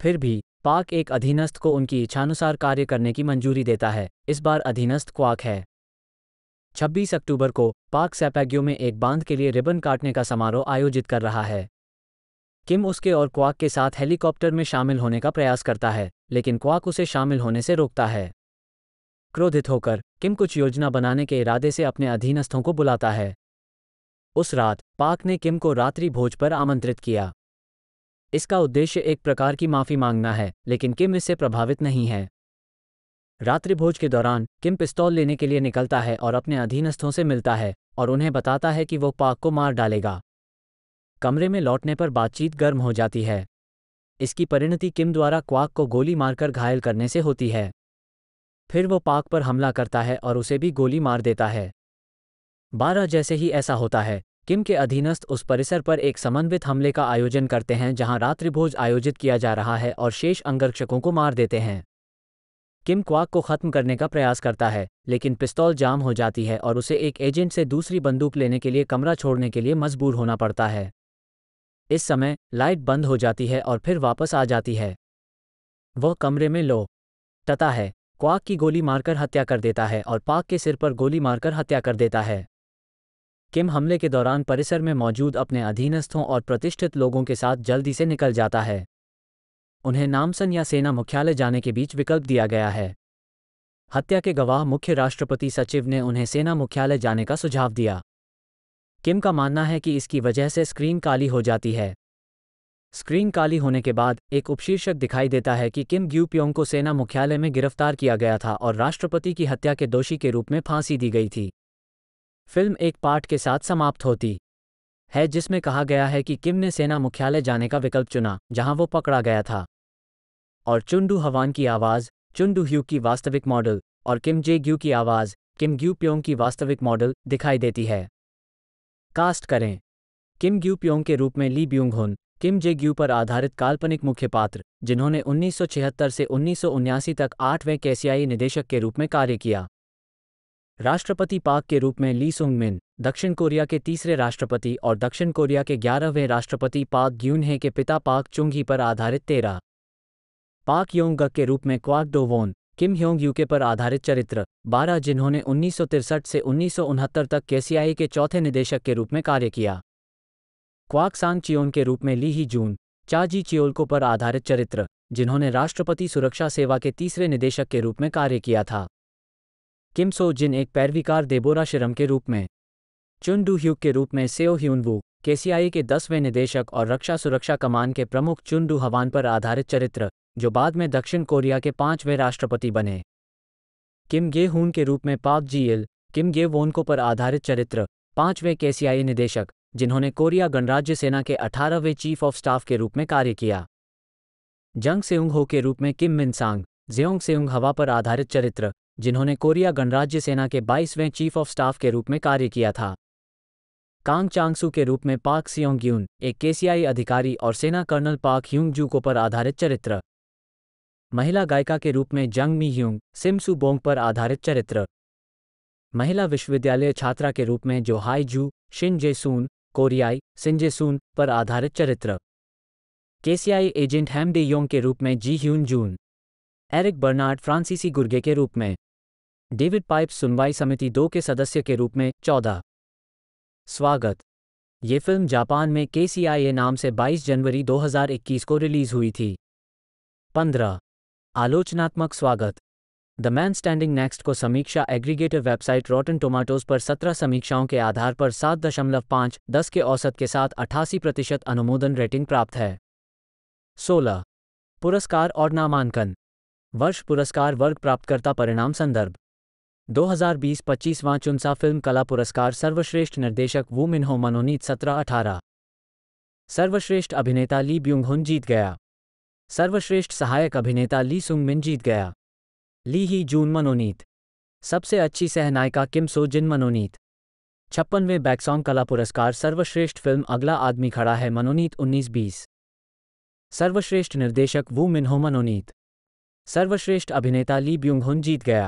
फिर भी पाक एक अधीनस्थ को उनकी इच्छानुसार कार्य करने की मंजूरी देता है इस बार अधीनस्थ क्वाक है 26 अक्टूबर को पाक सैपैग्यो में एक बांध के लिए रिबन काटने का समारोह आयोजित कर रहा है किम उसके और क्वाक के साथ हेलीकॉप्टर में शामिल होने का प्रयास करता है लेकिन क्वाक उसे शामिल होने से रोकता है क्रोधित होकर किम कुछ योजना बनाने के इरादे से अपने अधीनस्थों को बुलाता है उस रात पाक ने किम को रात्रि भोज पर आमंत्रित किया इसका उद्देश्य एक प्रकार की माफी मांगना है लेकिन किम इससे प्रभावित नहीं है रात्रि भोज के दौरान किम पिस्तौल लेने के लिए निकलता है और अपने अधीनस्थों से मिलता है और उन्हें बताता है कि वो पाक को मार डालेगा कमरे में लौटने पर बातचीत गर्म हो जाती है इसकी परिणति किम द्वारा क्वाक को गोली मारकर घायल करने से होती है फिर वो पाक पर हमला करता है और उसे भी गोली मार देता है बारह जैसे ही ऐसा होता है किम के अधीनस्थ उस परिसर पर एक समन्वित हमले का आयोजन करते हैं जहां रात्रिभोज आयोजित किया जा रहा है और शेष अंगरक्षकों को मार देते हैं किम क्वाक को खत्म करने का प्रयास करता है लेकिन पिस्तौल जाम हो जाती है और उसे एक एजेंट से दूसरी बंदूक लेने के लिए कमरा छोड़ने के लिए मजबूर होना पड़ता है इस समय लाइट बंद हो जाती है और फिर वापस आ जाती है वह कमरे में लो टता है क्वाक की गोली मारकर हत्या कर देता है और पाक के सिर पर गोली मारकर हत्या कर देता है किम हमले के दौरान परिसर में मौजूद अपने अधीनस्थों और प्रतिष्ठित लोगों के साथ जल्दी से निकल जाता है उन्हें नामसन या सेना मुख्यालय जाने के बीच विकल्प दिया गया है हत्या के गवाह मुख्य राष्ट्रपति सचिव ने उन्हें सेना मुख्यालय जाने का सुझाव दिया किम का मानना है कि इसकी वजह से स्क्रीन काली हो जाती है स्क्रीन काली होने के बाद एक उपशीर्षक दिखाई देता है कि किम ग्यूप्योंग को सेना मुख्यालय में गिरफ्तार किया गया था और राष्ट्रपति की हत्या के दोषी के रूप में फांसी दी गई थी फिल्म एक पार्ट के साथ समाप्त होती है जिसमें कहा गया है कि किम ने सेना मुख्यालय जाने का विकल्प चुना जहां वो पकड़ा गया था और चुंडू हवान की आवाज़ चुंडू ह्यू की वास्तविक मॉडल और किम जे ग्यू की आवाज़ किम ग्यू प्योंग की वास्तविक मॉडल दिखाई देती है कास्ट करें किम ग्यू प्योंग के रूप में ली ब्यूंग हुन किम जे ग्यू पर आधारित काल्पनिक मुख्य पात्र जिन्होंने 1976 से उन्नीस तक आठवें कैसियाई निदेशक के रूप में कार्य किया राष्ट्रपति पाक के रूप में ली सुंग मिन दक्षिण कोरिया के तीसरे राष्ट्रपति और दक्षिण कोरिया के ग्यारहवें राष्ट्रपति पाक ग्यूनहे के पिता पाक चुंगी पर आधारित तेरह पाक योंग के रूप में क्वाक डोवोन किम ह्योंग यूके पर आधारित चरित्र बारह जिन्होंने उन्नीस से उन्नीस तक केसीआई के चौथे निदेशक के रूप में कार्य किया क्वाकसांग चियोन के रूप में ली ही जून चाजी चियोलको पर आधारित चरित्र जिन्होंने राष्ट्रपति सुरक्षा सेवा के तीसरे निदेशक के रूप में कार्य किया था किम सो जिन एक पैरवीकार देबोरा शिरम के रूप में चुन डू ह्यूक के रूप में सेओ ह्यूनवू केसीआई के दसवें निदेशक और रक्षा सुरक्षा कमान के प्रमुख चुन डू हवान पर आधारित चरित्र जो बाद में दक्षिण कोरिया के पांचवें राष्ट्रपति बने किम गे हून के रूप में पाक एल किम गे वोनको पर आधारित चरित्र पांचवें केसीआई निदेशक जिन्होंने कोरिया गणराज्य सेना के 18वें चीफ ऑफ स्टाफ के रूप में कार्य किया जंग सेउंग हो के रूप में किम मिनसांग जेओंग सेउंग हवा पर आधारित चरित्र जिन्होंने कोरिया गणराज्य सेना के 22वें चीफ ऑफ स्टाफ के रूप में कार्य किया था कांग चांगसू के रूप में पाक सियोंग यून एक केसीआई अधिकारी और सेना कर्नल पाक ह्यूंग जूको को पर आधारित चरित्र महिला गायिका के रूप में जंग मी ह्यूंग सिमसू बोंग पर आधारित चरित्र महिला विश्वविद्यालय छात्रा के रूप में जो हाई जू शिन जे सून कोरियाई सिंजेसून पर आधारित चरित्र केसीआई एजेंट हैम डे योंग के रूप में जी ह्यून जून एरिक बर्नार्ड फ्रांसीसी गुर्गे के रूप में डेविड पाइप सुनवाई समिति दो के सदस्य के रूप में चौदह स्वागत ये फिल्म जापान में के नाम से 22 जनवरी 2021 को रिलीज हुई थी पंद्रह आलोचनात्मक स्वागत द मैन स्टैंडिंग नेक्स्ट को समीक्षा एग्रीगेटिव वेबसाइट रॉटन टोमाटोज पर 17 समीक्षाओं के आधार पर 7.5, दस के औसत के साथ 88 प्रतिशत अनुमोदन रेटिंग प्राप्त है 16. पुरस्कार और नामांकन वर्ष पुरस्कार वर्ग प्राप्तकर्ता परिणाम संदर्भ 2020-25 वां चुनसा फिल्म कला पुरस्कार सर्वश्रेष्ठ निर्देशक वू मिन्हो मनोनीत सत्रह अठारह सर्वश्रेष्ठ अभिनेता ली ब्यूंग जीत गया सर्वश्रेष्ठ सहायक अभिनेता ली सुंग मिन जीत गया ली ही जून मनोनीत सबसे अच्छी सहनायिका किम सो जिन मनोनीत छप्पनवें बैक्सॉन्ग कला पुरस्कार सर्वश्रेष्ठ फिल्म अगला आदमी खड़ा है मनोनीत उन्नीस बीस सर्वश्रेष्ठ निर्देशक वू मिनहो मनोनीत सर्वश्रेष्ठ अभिनेता ली ब्यूंग जीत गया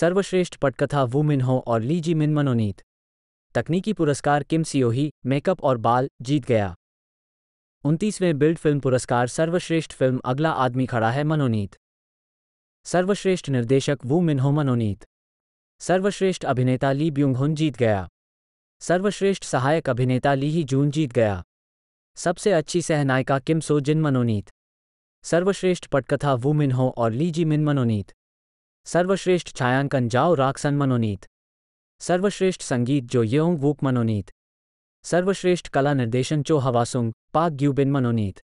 सर्वश्रेष्ठ पटकथा वू मिनहो और ली जी मिन मनोनीत तकनीकी पुरस्कार किम सियोही मेकअप और बाल जीत गया उनतीसवें बिल्ड फिल्म पुरस्कार सर्वश्रेष्ठ फिल्म अगला आदमी खड़ा है मनोनीत सर्वश्रेष्ठ निर्देशक वू मिनहोमा मनोनीत सर्वश्रेष्ठ अभिनेता ली ब्यूंगहुन जीत गया सर्वश्रेष्ठ सहायक अभिनेता ली ही जून जीत गया सबसे अच्छी सहनायिका किम सो जिन मनोनीत सर्वश्रेष्ठ पटकथा वू मिनहो और ली जी मिन मनोनीत सर्वश्रेष्ठ छायांकन जाओ राक्सन मनोनीत सर्वश्रेष्ठ संगीत जो योंग वूक मनोनीत सर्वश्रेष्ठ कला निर्देशन चो हवासुंग पाक ग्यूबिन मनोनीत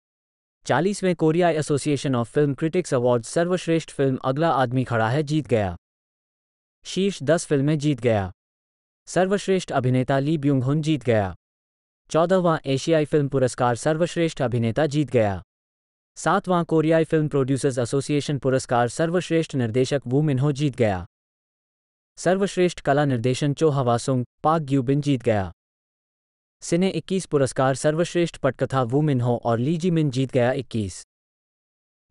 चालीसवें Korea association of film critics award सर्वश्रेष्ठ फिल्म अगला आदमी खड़ा है जीत गया शीर्ष दस फिल्में जीत गया सर्वश्रेष्ठ अभिनेता ली ब्यूंग जीत गया चौदहवां एशियाई फिल्म पुरस्कार सर्वश्रेष्ठ अभिनेता जीत गया सातवां कोरियाई फिल्म प्रोड्यूसर्स एसोसिएशन पुरस्कार सर्वश्रेष्ठ निर्देशक वू मिन्हो जीत गया सर्वश्रेष्ठ कला निर्देशन चो हवासुंग पाक ग्यूबिन जीत गया सिने 21 पुरस्कार सर्वश्रेष्ठ पटकथा वू मिन हो और ली जी मिन जीत गया 21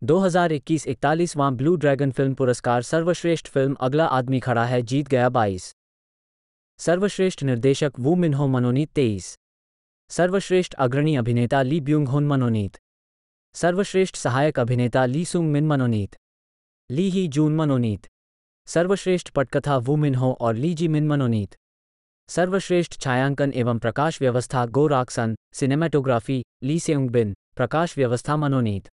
इकतालीस इकतालीसवां ब्लू ड्रैगन फिल्म पुरस्कार सर्वश्रेष्ठ फिल्म अगला आदमी खड़ा है जीत गया बाईस सर्वश्रेष्ठ निर्देशक वू मिनहो हो मनोनीत तेईस सर्वश्रेष्ठ अग्रणी अभिनेता ली ब्यूंग होन मनोनीत सर्वश्रेष्ठ सहायक अभिनेता ली सुंग मिन मनोनीत ली ही जून मनोनीत सर्वश्रेष्ठ पटकथा वू मिनहो हो और ली जी मिन मनोनीत सर्वश्रेष्ठ छायांकन एवं प्रकाश व्यवस्था गो राक्सन सिनेमेटोग्राफी ली सेंग बिन प्रकाश व्यवस्था मनोनीत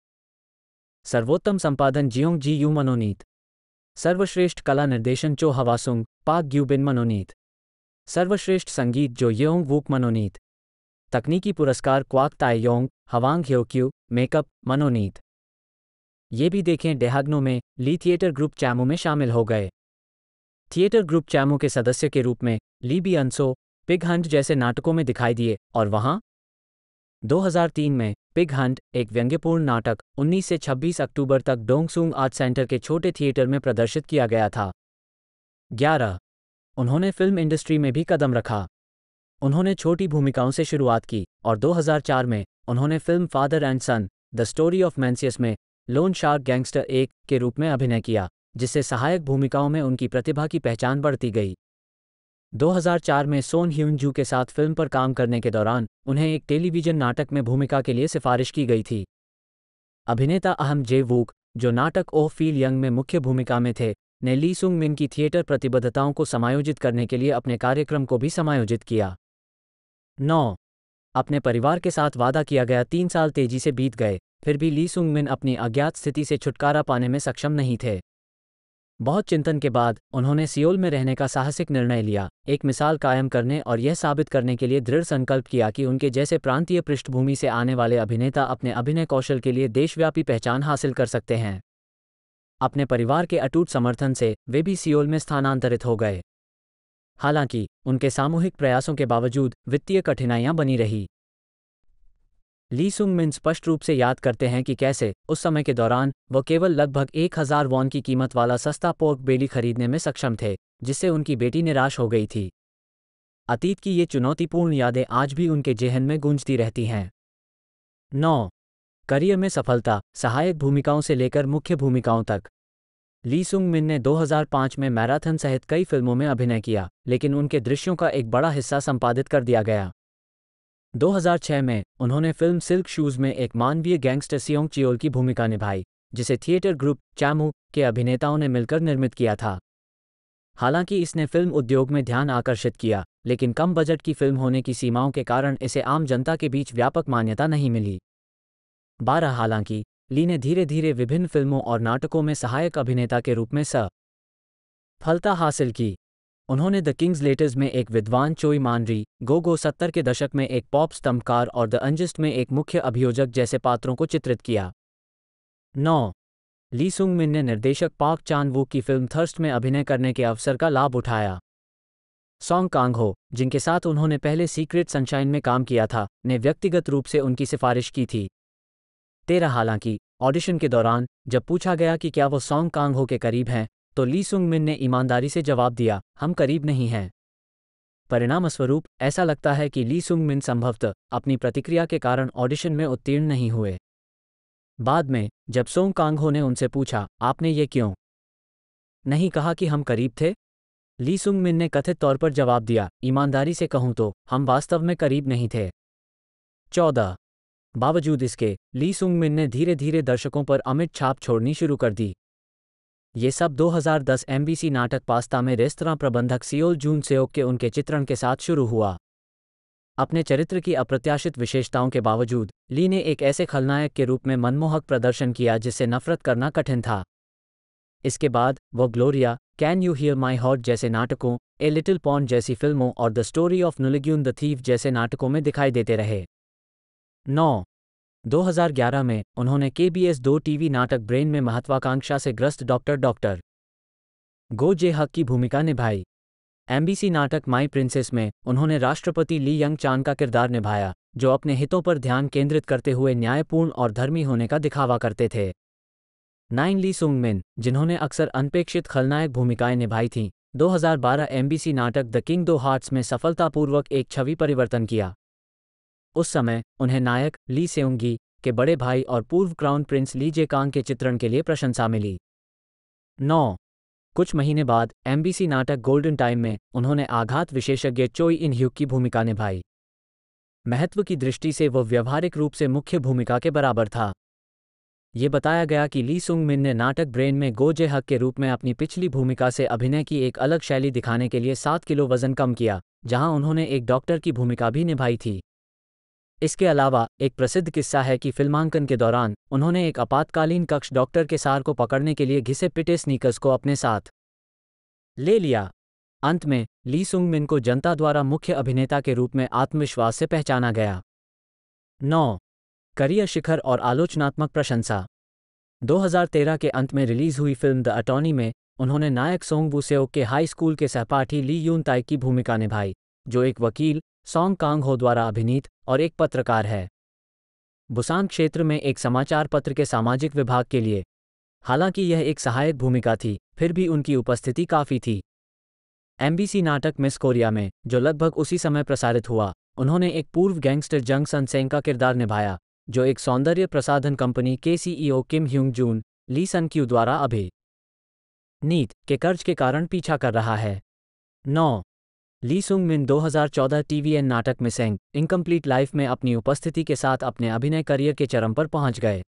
सर्वोत्तम संपादन जियोंग जी यू मनोनीत सर्वश्रेष्ठ कला निर्देशन चो हवासुंग पाक ग्यूबिन मनोनीत सर्वश्रेष्ठ संगीत जो योंग वूक मनोनीत तकनीकी पुरस्कार क्वाक तायोंग हवांग ह्योक्यू मेकअप मनोनीत ये भी देखें डेहाग्नो में ली थिएटर ग्रुप चैमो में शामिल हो गए थिएटर ग्रुप चैमो के सदस्य के रूप में लीबी अंसो पिग हंट जैसे नाटकों में दिखाई दिए और वहां 2003 में पिग हंट एक व्यंग्यपूर्ण नाटक 19 से 26 अक्टूबर तक डोंगसूंग आर्ट सेंटर के छोटे थिएटर में प्रदर्शित किया गया था 11 उन्होंने फिल्म इंडस्ट्री में भी कदम रखा उन्होंने छोटी भूमिकाओं से शुरुआत की और 2004 में उन्होंने film father and son the story of मैंसियस में लोन शार्क गैंगस्टर एक के रूप में अभिनय किया जिससे सहायक भूमिकाओं में उनकी प्रतिभा की पहचान बढ़ती गई 2004 में सोन ह्यून जू के साथ फिल्म पर काम करने के दौरान उन्हें एक टेलीविजन नाटक में भूमिका के लिए सिफारिश की गई थी अभिनेता अहम जे वूक जो नाटक ओह फील यंग में मुख्य भूमिका में थे ने ली सुंग मिन की थिएटर प्रतिबद्धताओं को समायोजित करने के लिए अपने कार्यक्रम को भी समायोजित किया नौ अपने परिवार के साथ वादा किया गया तीन साल तेजी से बीत गए फिर भी ली सुंग मिन अपनी अज्ञात स्थिति से छुटकारा पाने में सक्षम नहीं थे बहुत चिंतन के बाद उन्होंने सियोल में रहने का साहसिक निर्णय लिया एक मिसाल कायम करने और यह साबित करने के लिए दृढ़ संकल्प किया कि उनके जैसे प्रांतीय पृष्ठभूमि से आने वाले अभिनेता अपने अभिनय कौशल के लिए देशव्यापी पहचान हासिल कर सकते हैं अपने परिवार के अटूट समर्थन से वे भी सियोल में स्थानांतरित हो गए हालांकि उनके सामूहिक प्रयासों के बावजूद वित्तीय कठिनाइयां बनी रही ली सुंग मिन स्पष्ट रूप से याद करते हैं कि कैसे उस समय के दौरान वो केवल लगभग एक हजार वॉन की कीमत वाला सस्ता पोर्क बेली खरीदने में सक्षम थे जिससे उनकी बेटी निराश हो गई थी अतीत की ये चुनौतीपूर्ण यादें आज भी उनके जेहन में गूंजती रहती हैं नौ करियर में सफलता सहायक भूमिकाओं से लेकर मुख्य भूमिकाओं तक ली सुंग मिन ने 2005 में मैराथन सहित कई फिल्मों में अभिनय किया लेकिन उनके दृश्यों का एक बड़ा हिस्सा संपादित कर दिया गया 2006 में उन्होंने फिल्म सिल्क शूज में एक मानवीय गैंगस्टर सियोंग चियोल की भूमिका निभाई जिसे थिएटर ग्रुप चैमू के अभिनेताओं ने मिलकर निर्मित किया था हालांकि इसने फिल्म उद्योग में ध्यान आकर्षित किया लेकिन कम बजट की फिल्म होने की सीमाओं के कारण इसे आम जनता के बीच व्यापक मान्यता नहीं मिली बारह हालांकि ली ने धीरे धीरे विभिन्न फिल्मों और नाटकों में सहायक अभिनेता के रूप में स फलता हासिल की उन्होंने द किंग्स लेटर्स में एक विद्वान चोई मानरी गो गो सत्तर के दशक में एक पॉप स्तंभकार और द अंजिस्ट में एक मुख्य अभियोजक जैसे पात्रों को चित्रित किया नौ ली सुंग मिन ने निर्देशक पाक चान वू की फिल्म थर्स्ट में अभिनय करने के अवसर का लाभ उठाया सॉन्ग कांग हो जिनके साथ उन्होंने पहले सीक्रेट सनशाइन में काम किया था ने व्यक्तिगत रूप से उनकी सिफारिश की थी तेरह हालांकि ऑडिशन के दौरान जब पूछा गया कि क्या वो सॉन्ग कांग हो के करीब हैं तो ली सुंग मिन ने ईमानदारी से जवाब दिया हम करीब नहीं हैं परिणामस्वरूप ऐसा लगता है कि ली सुंग मिन संभवतः अपनी प्रतिक्रिया के कारण ऑडिशन में उत्तीर्ण नहीं हुए बाद में जब सोंग कांगहो ने उनसे पूछा आपने ये क्यों नहीं कहा कि हम करीब थे ली सुंग मिन ने कथित तौर पर जवाब दिया ईमानदारी से कहूं तो हम वास्तव में करीब नहीं थे चौदह बावजूद इसके ली सुंग मिन ने धीरे धीरे दर्शकों पर अमिट छाप छोड़नी शुरू कर दी ये सब 2010 एमबीसी नाटक पास्ता में रेस्तरा प्रबंधक सियोल जून सेओक के उनके चित्रण के साथ शुरू हुआ अपने चरित्र की अप्रत्याशित विशेषताओं के बावजूद ली ने एक ऐसे खलनायक के रूप में मनमोहक प्रदर्शन किया जिससे नफरत करना कठिन था इसके बाद वह Gloria can you hear my heart जैसे नाटकों ए लिटिल पॉन जैसी फिल्मों और द स्टोरी ऑफ नुलिग्यून द थीफ जैसे नाटकों में दिखाई देते रहे नौ 2011 में उन्होंने के बी एस दो टीवी नाटक ब्रेन में महत्वाकांक्षा से ग्रस्त डॉक्टर डॉक्टर गो जे हक की भूमिका निभाई एमबीसी नाटक माई प्रिंसेस में उन्होंने राष्ट्रपति ली यंग चान का किरदार निभाया जो अपने हितों पर ध्यान केंद्रित करते हुए न्यायपूर्ण और धर्मी होने का दिखावा करते थे नाइन ली सुंगमिन जिन्होंने अक्सर अनपेक्षित खलनायक भूमिकाएं निभाई थीं 2012 एमबीसी नाटक द किंग दो हार्ट्स में सफलतापूर्वक एक छवि परिवर्तन किया उस समय उन्हें नायक ली सेउंगी के बड़े भाई और पूर्व क्राउन प्रिंस ली जे कांग के चित्रण के लिए प्रशंसा मिली नौ कुछ महीने बाद एमबीसी नाटक गोल्डन टाइम में उन्होंने आघात विशेषज्ञ चोई इन ह्यूक की भूमिका निभाई महत्व की दृष्टि से वह व्यवहारिक रूप से मुख्य भूमिका के बराबर था ये बताया गया कि ली सुंग मिन ने नाटक ब्रेन में गोजे हक के रूप में अपनी पिछली भूमिका से अभिनय की एक अलग शैली दिखाने के लिए सात किलो वजन कम किया जहां उन्होंने एक डॉक्टर की भूमिका भी निभाई थी इसके अलावा एक प्रसिद्ध किस्सा है कि फिल्मांकन के दौरान उन्होंने एक आपातकालीन कक्ष डॉक्टर के सार को पकड़ने के लिए घिसे पिटे स्नीकर्स को अपने साथ ले लिया अंत में ली सुंग मिन को जनता द्वारा मुख्य अभिनेता के रूप में आत्मविश्वास से पहचाना गया नौ करियर शिखर और आलोचनात्मक प्रशंसा 2013 के अंत में रिलीज हुई फिल्म द अटॉर्नी में उन्होंने नायक सोंग बुसेओ के हाई स्कूल के सहपाठी ली यून ताई की भूमिका निभाई जो एक वकील सॉन्ग कांग हो द्वारा अभिनीत और एक पत्रकार है बुसान क्षेत्र में एक समाचार पत्र के सामाजिक विभाग के लिए हालांकि यह एक सहायक भूमिका थी फिर भी उनकी उपस्थिति काफ़ी थी एमबीसी नाटक मिस कोरिया में जो लगभग उसी समय प्रसारित हुआ उन्होंने एक पूर्व गैंगस्टर जंग सनसेंग का किरदार निभाया जो एक सौंदर्य प्रसाधन कंपनी के सीईओ किम ह्यूंग जून ली सन क्यू द्वारा अभी नीत के कर्ज के कारण पीछा कर रहा है नौ ली सुंग मिन 2014 टीवीएन नाटक में सेंग इनकम्प्लीट लाइफ में अपनी उपस्थिति के साथ अपने अभिनय करियर के चरम पर पहुंच गए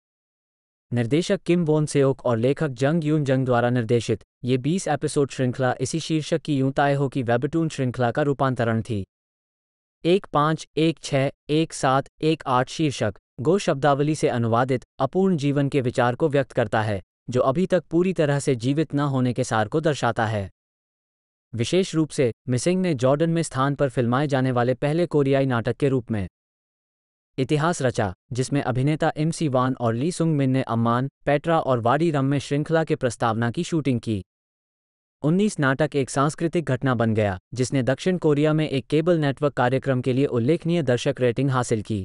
निर्देशक किम बोन सेओक और लेखक जंग यून जंग द्वारा निर्देशित ये 20 एपिसोड श्रृंखला इसी शीर्षक की यूं तय हो कि वेबटून श्रृंखला का रूपांतरण थी एक पाँच एक छः एक सात एक आठ शीर्षक गो शब्दावली से अनुवादित अपूर्ण जीवन के विचार को व्यक्त करता है जो अभी तक पूरी तरह से जीवित न होने के सार को दर्शाता है विशेष रूप से मिसिंग ने जॉर्डन में स्थान पर फिल्माए जाने वाले पहले कोरियाई नाटक के रूप में इतिहास रचा जिसमें अभिनेता एम सी वान और ली सुंग मिन ने अम्मान पेट्रा और वाडी रम में श्रृंखला के प्रस्तावना की शूटिंग की उन्नीस नाटक एक सांस्कृतिक घटना बन गया जिसने दक्षिण कोरिया में एक केबल नेटवर्क कार्यक्रम के लिए उल्लेखनीय दर्शक रेटिंग हासिल की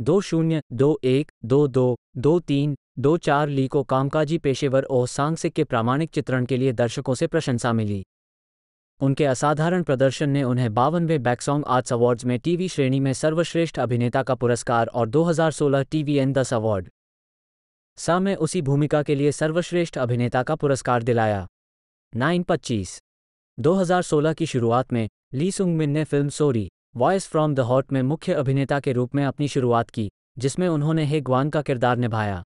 दो शून्य दो एक दो दो दो तीन दो चार ली को कामकाजी पेशेवर ओह सांगसिक के प्रामाणिक चित्रण के लिए दर्शकों से प्रशंसा मिली उनके असाधारण प्रदर्शन ने उन्हें बावनवें बैकसॉन्ग आर्ट्स अवार्ड्स में टीवी श्रेणी में सर्वश्रेष्ठ अभिनेता का पुरस्कार और 2016 टीवी एन दस अवार्ड सा में उसी भूमिका के लिए सर्वश्रेष्ठ अभिनेता का पुरस्कार दिलाया नाइन पच्चीस 2016 की शुरुआत में ली सुंग मिन ने film sorry voice from the heart में मुख्य अभिनेता के रूप में अपनी शुरुआत की जिसमें उन्होंने हेगवान का किरदार निभाया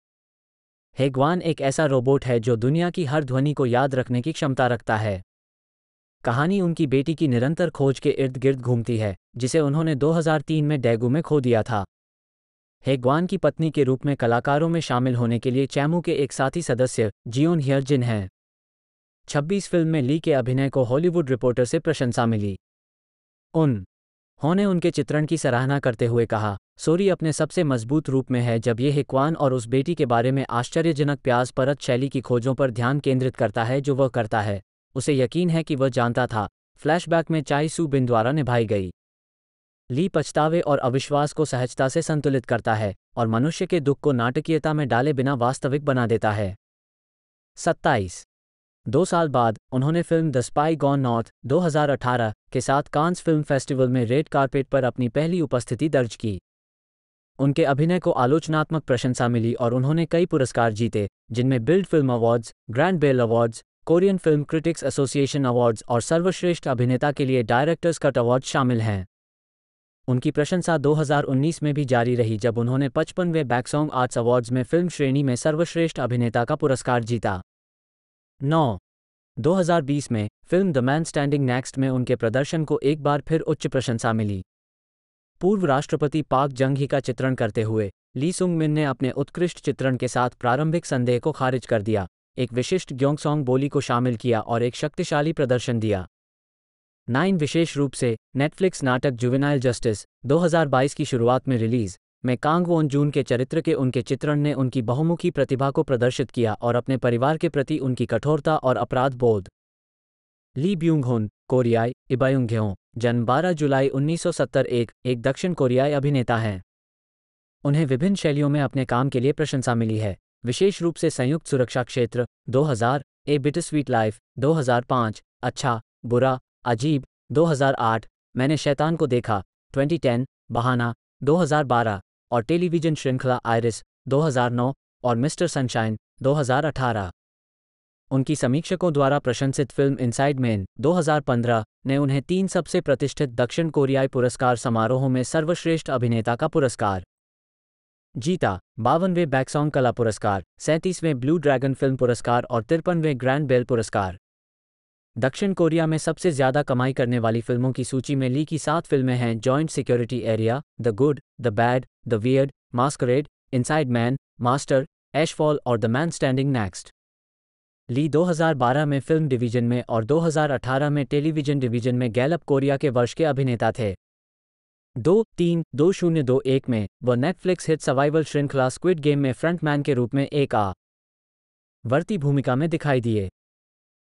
हेगवान एक ऐसा रोबोट है जो दुनिया की हर ध्वनि को याद रखने की क्षमता रखता है कहानी उनकी बेटी की निरंतर खोज के इर्द गिर्द घूमती है जिसे उन्होंने 2003 में डेगू में खो दिया था हेग्वान की पत्नी के रूप में कलाकारों में शामिल होने के लिए चैमू के एक साथी सदस्य जियोन हियरजिन हैं 26 फिल्म में ली के अभिनय को हॉलीवुड रिपोर्टर से प्रशंसा मिली उन होने उनके चित्रण की सराहना करते हुए कहा सोरी अपने सबसे मजबूत रूप में है जब ये हिकवान और उस बेटी के बारे में आश्चर्यजनक प्याज परत शैली की खोजों पर ध्यान केंद्रित करता है जो वह करता है उसे यकीन है कि वह जानता था फ्लैशबैक में चाई सू बिन द्वारा निभाई गई ली पछतावे और अविश्वास को सहजता से संतुलित करता है और मनुष्य के दुख को नाटकीयता में डाले बिना वास्तविक बना देता है सत्ताईस दो साल बाद उन्होंने film the spy gone north 2018 के साथ कांस फिल्म फेस्टिवल में रेड कारपेट पर अपनी पहली उपस्थिति दर्ज की उनके अभिनय को आलोचनात्मक प्रशंसा मिली और उन्होंने कई पुरस्कार जीते जिनमें बिल्ड film awards grand bell awards Korean film critics association awards और सर्वश्रेष्ठ अभिनेता के लिए डायरेक्टर्स कट अवार्ड शामिल हैं उनकी प्रशंसा 2019 में भी जारी रही जब उन्होंने पचपनवें बैकसॉन्ग आर्ट्स अवार्ड्स में फिल्म श्रेणी में सर्वश्रेष्ठ अभिनेता का पुरस्कार जीता नौ 2020 में film the man standing next में उनके प्रदर्शन को एक बार फिर उच्च प्रशंसा मिली पूर्व राष्ट्रपति पाक जंग ही का चित्रण करते हुए ली सुंग मिन ने अपने उत्कृष्ट चित्रण के साथ प्रारंभिक संदेह को खारिज कर दिया एक विशिष्ट ग्योंगसोंग बोली को शामिल किया और एक शक्तिशाली प्रदर्शन दिया नाइन विशेष रूप से नेटफ्लिक्स नाटक जुवेनाइल जस्टिस 2022 की शुरुआत में रिलीज में कांग वोन जून के चरित्र के उनके चित्रण ने उनकी बहुमुखी प्रतिभा को प्रदर्शित किया और अपने परिवार के प्रति उनकी कठोरता और अपराध बोध ली ब्यूंगहोन कोरियाई इबायुंगह्यों जन्म 12 जुलाई 1970 एक, एक दक्षिण कोरियाई अभिनेता हैं उन्हें विभिन्न शैलियों में अपने काम के लिए प्रशंसा मिली है विशेष रूप से संयुक्त सुरक्षा क्षेत्र 2000, ए बिट स्वीट लाइफ 2005, अच्छा बुरा अजीब 2008, मैंने शैतान को देखा 2010, बहाना 2012 और टेलीविजन श्रृंखला आयरिस 2009 और मिस्टर सनशाइन 2018 उनकी समीक्षकों द्वारा प्रशंसित फिल्म इनसाइड मैन 2015 ने उन्हें तीन सबसे प्रतिष्ठित दक्षिण कोरियाई पुरस्कार समारोहों में सर्वश्रेष्ठ अभिनेता का पुरस्कार जीता बावनवें बैक्सॉन्ग कला पुरस्कार सैंतीसवें ब्लू ड्रैगन फिल्म पुरस्कार और तिरपनवें ग्रैंड बेल पुरस्कार दक्षिण कोरिया में सबसे ज्यादा कमाई करने वाली फिल्मों की सूची में ली की सात फिल्में हैं joint security area the good the bad the weird masquerade inside man master ashfall और the man standing next Lee 2012 में फिल्म डिवीजन में और 2018 में टेलीविजन डिवीजन में गैलप कोरिया के वर्ष के अभिनेता थे दो तीन दो शून्य दो एक में वह नेटफ्लिक्स हिट सर्वाइवल श्रृंखला स्क्विड गेम में फ्रंटमैन के रूप में एक आ वर्ती भूमिका में दिखाई दिए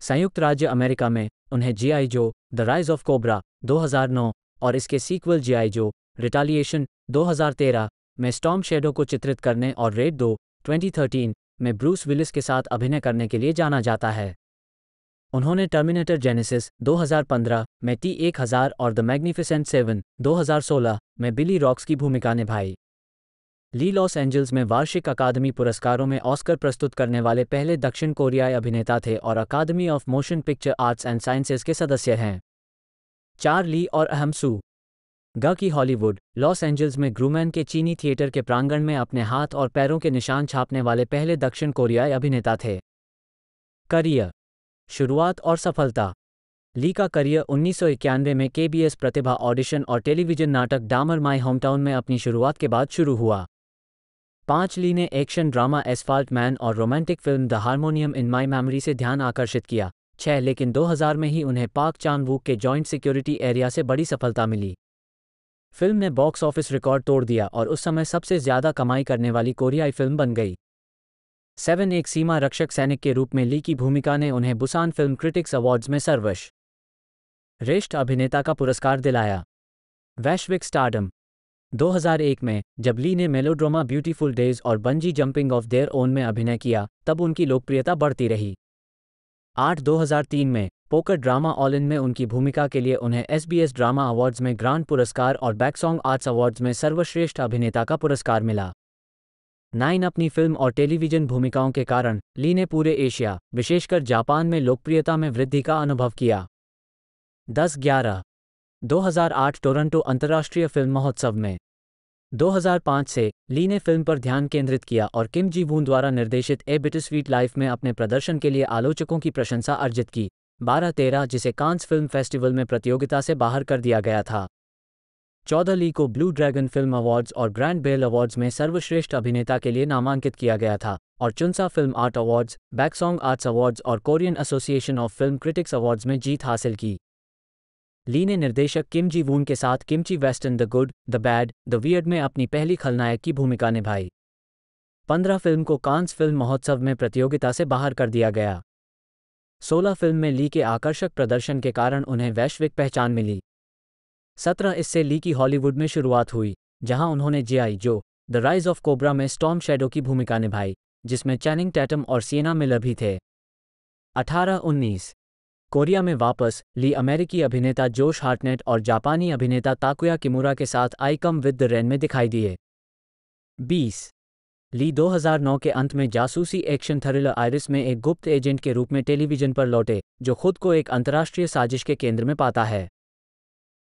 संयुक्त राज्य अमेरिका में उन्हें जीआई जो द राइज ऑफ कोबरा 2009 और इसके सीक्वल जीआई जो रिटालिएशन 2013 में स्टॉम शेडो को चित्रित करने और रेड दो 2013 में ब्रूस विलिस के साथ अभिनय करने के लिए जाना जाता है उन्होंने टर्मिनेटर जेनेसिस 2015 में टी 1000 और द मैग्निफिसेंट सेवन 2016 में बिली रॉक्स की भूमिका निभाई ली लॉस एंजल्स में वार्षिक अकादमी पुरस्कारों में ऑस्कर प्रस्तुत करने वाले पहले दक्षिण कोरियाई अभिनेता थे और अकादमी of motion picture arts and sciences के सदस्य हैं चार ली और अहमसू ग की हॉलीवुड लॉस एंजल्स में ग्रूमैन के चीनी थिएटर के प्रांगण में अपने हाथ और पैरों के निशान छापने वाले पहले दक्षिण कोरियाई अभिनेता थे करियर शुरुआत और सफलता ली का करियर उन्नीस में के प्रतिभा ऑडिशन और टेलीविजन नाटक डामर माई होमटाउन में अपनी शुरुआत के बाद शुरू हुआ पांच ली ने एक्शन ड्रामा एसफाल्ट मैन और romantic film the harmonium in my memory से ध्यान आकर्षित किया छह लेकिन 2000 में ही उन्हें पाक वूक के जॉइंट सिक्योरिटी एरिया से बड़ी सफलता मिली फिल्म ने बॉक्स ऑफिस रिकॉर्ड तोड़ दिया और उस समय सबसे ज्यादा कमाई करने वाली कोरियाई फिल्म बन गई सेवन एक सीमा रक्षक सैनिक के रूप में ली की भूमिका ने उन्हें बुसान फिल्म क्रिटिक्स अवार्ड्स में सर्वश रेष्ठ अभिनेता का पुरस्कार दिलाया वैश्विक स्टार्डम 2001 में जब ली ने मेलोड्रामा ब्यूटीफुल डेज और bungee jumping of their own में अभिनय किया तब उनकी लोकप्रियता बढ़ती रही आठ 2003 में पोकर ड्रामा ऑल इन में उनकी भूमिका के लिए उन्हें एसबीएस ड्रामा अवार्ड्स में ग्रांड पुरस्कार और बैकसॉन्ग आर्ट्स अवार्ड्स में सर्वश्रेष्ठ अभिनेता का पुरस्कार मिला नाइन अपनी फिल्म और टेलीविजन भूमिकाओं के कारण ली ने पूरे एशिया विशेषकर जापान में लोकप्रियता में वृद्धि का अनुभव किया दस ग्यारह 2008 टोरंटो अंतर्राष्ट्रीय फिल्म महोत्सव में 2005 से ली ने फिल्म पर ध्यान केंद्रित किया और किम जी वून द्वारा निर्देशित ए बिट स्वीट लाइफ में अपने प्रदर्शन के लिए आलोचकों की प्रशंसा अर्जित की बारह तेरह जिसे कांस फिल्म फेस्टिवल में प्रतियोगिता से बाहर कर दिया गया था ली को ब्लू ड्रैगन फिल्म अवार्ड्स और ग्रैंड बेल अवार्ड्स में सर्वश्रेष्ठ अभिनेता के लिए नामांकित किया गया था और चुनसा फिल्म आर्ट अवार्ड्स बैकसॉन्ग आर्ट्स अवार्ड्स और Korean association of film critics awards में जीत हासिल की ली ने निर्देशक किम जी वून के साथ kimchi western the good the bad the weird में अपनी पहली खलनायक की भूमिका निभाई पंद्रह फिल्म को कांस फिल्म महोत्सव में प्रतियोगिता से बाहर कर दिया गया सोलह फिल्म में ली के आकर्षक प्रदर्शन के कारण उन्हें वैश्विक पहचान मिली सत्रह इससे ली की हॉलीवुड में शुरुआत हुई जहां उन्होंने G I Joe the rise of Cobra में स्टॉम शेडो की भूमिका निभाई जिसमें चैनिंग टैटम और सेना मिलर भी थे अठारह उन्नीस कोरिया में वापस ली अमेरिकी अभिनेता जोश हार्टनेट और जापानी अभिनेता ताकुया किमुरा के साथ I come with the rain में दिखाई दिए बीस ली 2009 के अंत में जासूसी एक्शन थ्रिलर आयरिस में एक गुप्त एजेंट के रूप में टेलीविजन पर लौटे जो खुद को एक अंतर्राष्ट्रीय साजिश के केंद्र में पाता है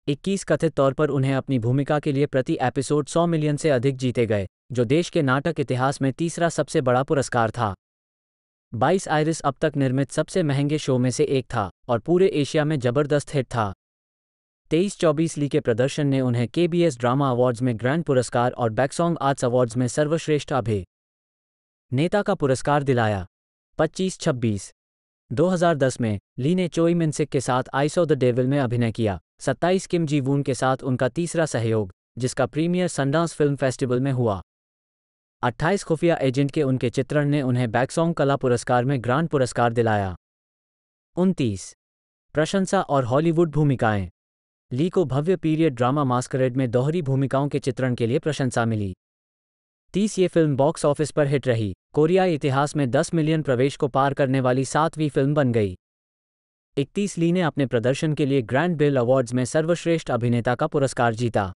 21 कथित तौर पर उन्हें अपनी भूमिका के लिए प्रति एपिसोड 100 मिलियन से अधिक जीते गए जो देश के नाटक इतिहास में तीसरा सबसे बड़ा पुरस्कार था 22 आयरिस अब तक निर्मित सबसे महंगे शो में से एक था और पूरे एशिया में जबरदस्त हिट था 23-24 ली के प्रदर्शन ने उन्हें के ड्रामा अवार्ड्स में ग्रैंड पुरस्कार और बैकसॉन्ग आर्ट्स अवार्ड्स में सर्वश्रेष्ठ अभे नेता का पुरस्कार दिलाया 25-26 2010 में ली ने चोई मिनसिक के साथ आइस ऑफ द डेविल में अभिनय किया सत्ताईस किम जीवून के साथ उनका तीसरा सहयोग जिसका प्रीमियर संडांस फिल्म फेस्टिवल में हुआ 28 खुफिया एजेंट के उनके चित्रण ने उन्हें बैकसोंग कला पुरस्कार में ग्रांड पुरस्कार दिलाया उनतीस प्रशंसा और हॉलीवुड भूमिकाएं ली को भव्य पीरियड ड्रामा मास्करेड में दोहरी भूमिकाओं के चित्रण के लिए प्रशंसा मिली तीस ये फिल्म बॉक्स ऑफिस पर हिट रही कोरियाई इतिहास में 10 मिलियन प्रवेश को पार करने वाली सातवीं फिल्म बन गई इकतीस ली ने अपने प्रदर्शन के लिए ग्रैंड बिल अवार्ड्स में सर्वश्रेष्ठ अभिनेता का पुरस्कार जीता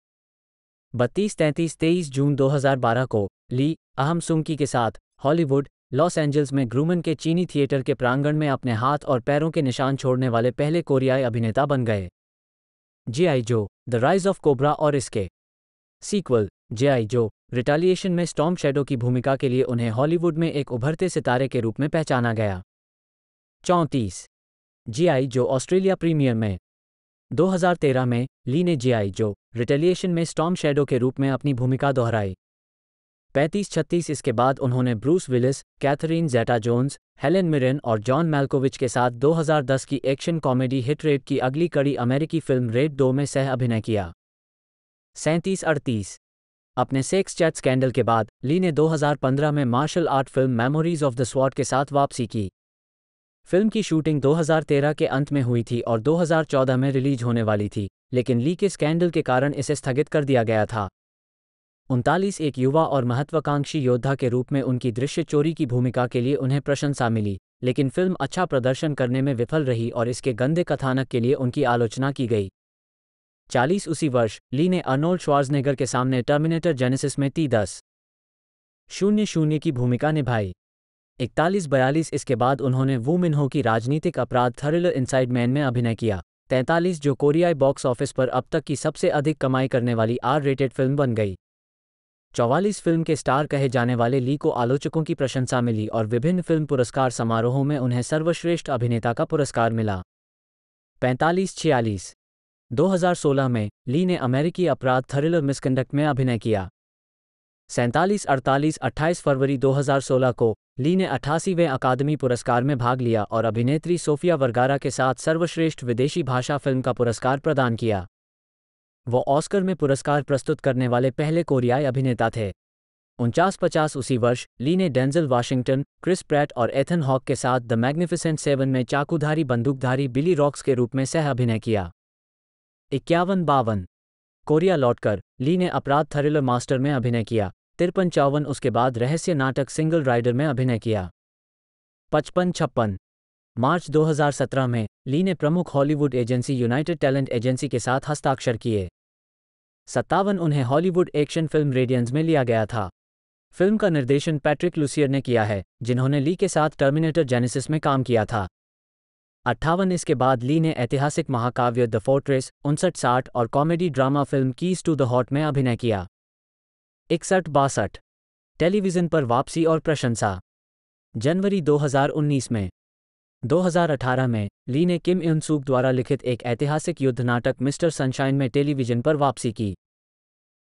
बत्तीस तैंतीस तेईस जून 2012 को ली अहम सुंकी के साथ हॉलीवुड लॉस एंजल्स में ग्रूमन के चीनी थिएटर के प्रांगण में अपने हाथ और पैरों के निशान छोड़ने वाले पहले कोरियाई अभिनेता बन गए जे I Joe the rise of cobra और इसके सीक्वल जे आई जो रिटालिएशन में स्टॉम शेडो की भूमिका के लिए उन्हें हॉलीवुड में एक उभरते सितारे के रूप में पहचाना गया चौंतीस जीआई जो ऑस्ट्रेलिया प्रीमियर में 2013 में ली ने जीआई जो रिटेलिएशन में स्टॉम शेडो के रूप में अपनी भूमिका दोहराई 35-36 इसके बाद उन्होंने Bruce Willis Catherine Zeta Jones Helen Mirren और जॉन मेलकोविच के साथ 2010 की एक्शन कॉमेडी हिट रेट की अगली कड़ी अमेरिकी फिल्म रेड दो में सह अभिनय किया सैंतीस अड़तीस अपने सेक्स चैट स्कैंडल के बाद ली ने 2015 में martial art film memories of the sword के साथ वापसी की फिल्म की शूटिंग 2013 के अंत में हुई थी और 2014 में रिलीज होने वाली थी लेकिन ली के स्कैंडल के कारण इसे स्थगित कर दिया गया था उनतालीस एक युवा और महत्वाकांक्षी योद्धा के रूप में उनकी दृश्य चोरी की भूमिका के लिए उन्हें प्रशंसा मिली लेकिन फिल्म अच्छा प्रदर्शन करने में विफल रही और इसके गंदे कथानक के लिए उनकी आलोचना की गई चालीस उसी वर्ष ली ने अर्नोल्ड श्वार्जनेगर के सामने टर्मिनेटर जेनेसिस में ती दस शून्य शून्य की भूमिका निभाई इकतालीस बयालीस इसके बाद उन्होंने वो मिनहो की राजनीतिक अपराध थरिलर इनसाइड मैन में अभिनय किया तैंतालीस जो कोरियाई बॉक्स ऑफिस पर अब तक की सबसे अधिक कमाई करने वाली आर रेटेड फिल्म बन गई चौवालीस फिल्म के स्टार कहे जाने वाले ली को आलोचकों की प्रशंसा मिली और विभिन्न फिल्म पुरस्कार समारोहों में उन्हें सर्वश्रेष्ठ अभिनेता का पुरस्कार मिला पैंतालीस छियालीस 2016 में ली ने अमेरिकी अपराध थरिलर मिसकंडक्ट में अभिनय किया सैंतालीस अड़तालीस अट्ठाईस फरवरी 2016 को ली ने अठासीवें अकादमी पुरस्कार में भाग लिया और अभिनेत्री सोफिया वर्गारा के साथ सर्वश्रेष्ठ विदेशी भाषा फिल्म का पुरस्कार प्रदान किया वो ऑस्कर में पुरस्कार प्रस्तुत करने वाले पहले कोरियाई अभिनेता थे उनचास पचास उसी वर्ष ली ने डेंजल वाशिंगटन क्रिस प्रैट और एथन हॉक के साथ द मैग्निफिसेंट सेवन में चाकूधारी बंदूकधारी बिली रॉक्स के रूप में सह अभिनय किया इक्यावन बावन कोरिया लौटकर ली ने अपराध थ्रिलर मास्टर में अभिनय किया तिरपन चौवन उसके बाद रहस्य नाटक सिंगल राइडर में अभिनय किया पचपन छप्पन मार्च 2017 में ली ने प्रमुख Hollywood agency United Talent Agency के साथ हस्ताक्षर किए सत्तावन उन्हें हॉलीवुड एक्शन फिल्म रेडियंस में लिया गया था फिल्म का निर्देशन पैट्रिक लुसियर ने किया है जिन्होंने ली के साथ टर्मिनेटर जेनेसिस में काम किया था अट्ठावन इसके बाद ली ने ऐतिहासिक महाकाव्य द फोर्ट्रेस उनसठ साठ और comedy drama film keys to the heart में अभिनय किया इकसठ बासठ टेलीविज़न पर वापसी और प्रशंसा जनवरी 2019 में 2018 में ली ने किम इन द्वारा लिखित एक ऐतिहासिक युद्ध नाटक मिस्टर सनशाइन में टेलीविज़न पर वापसी की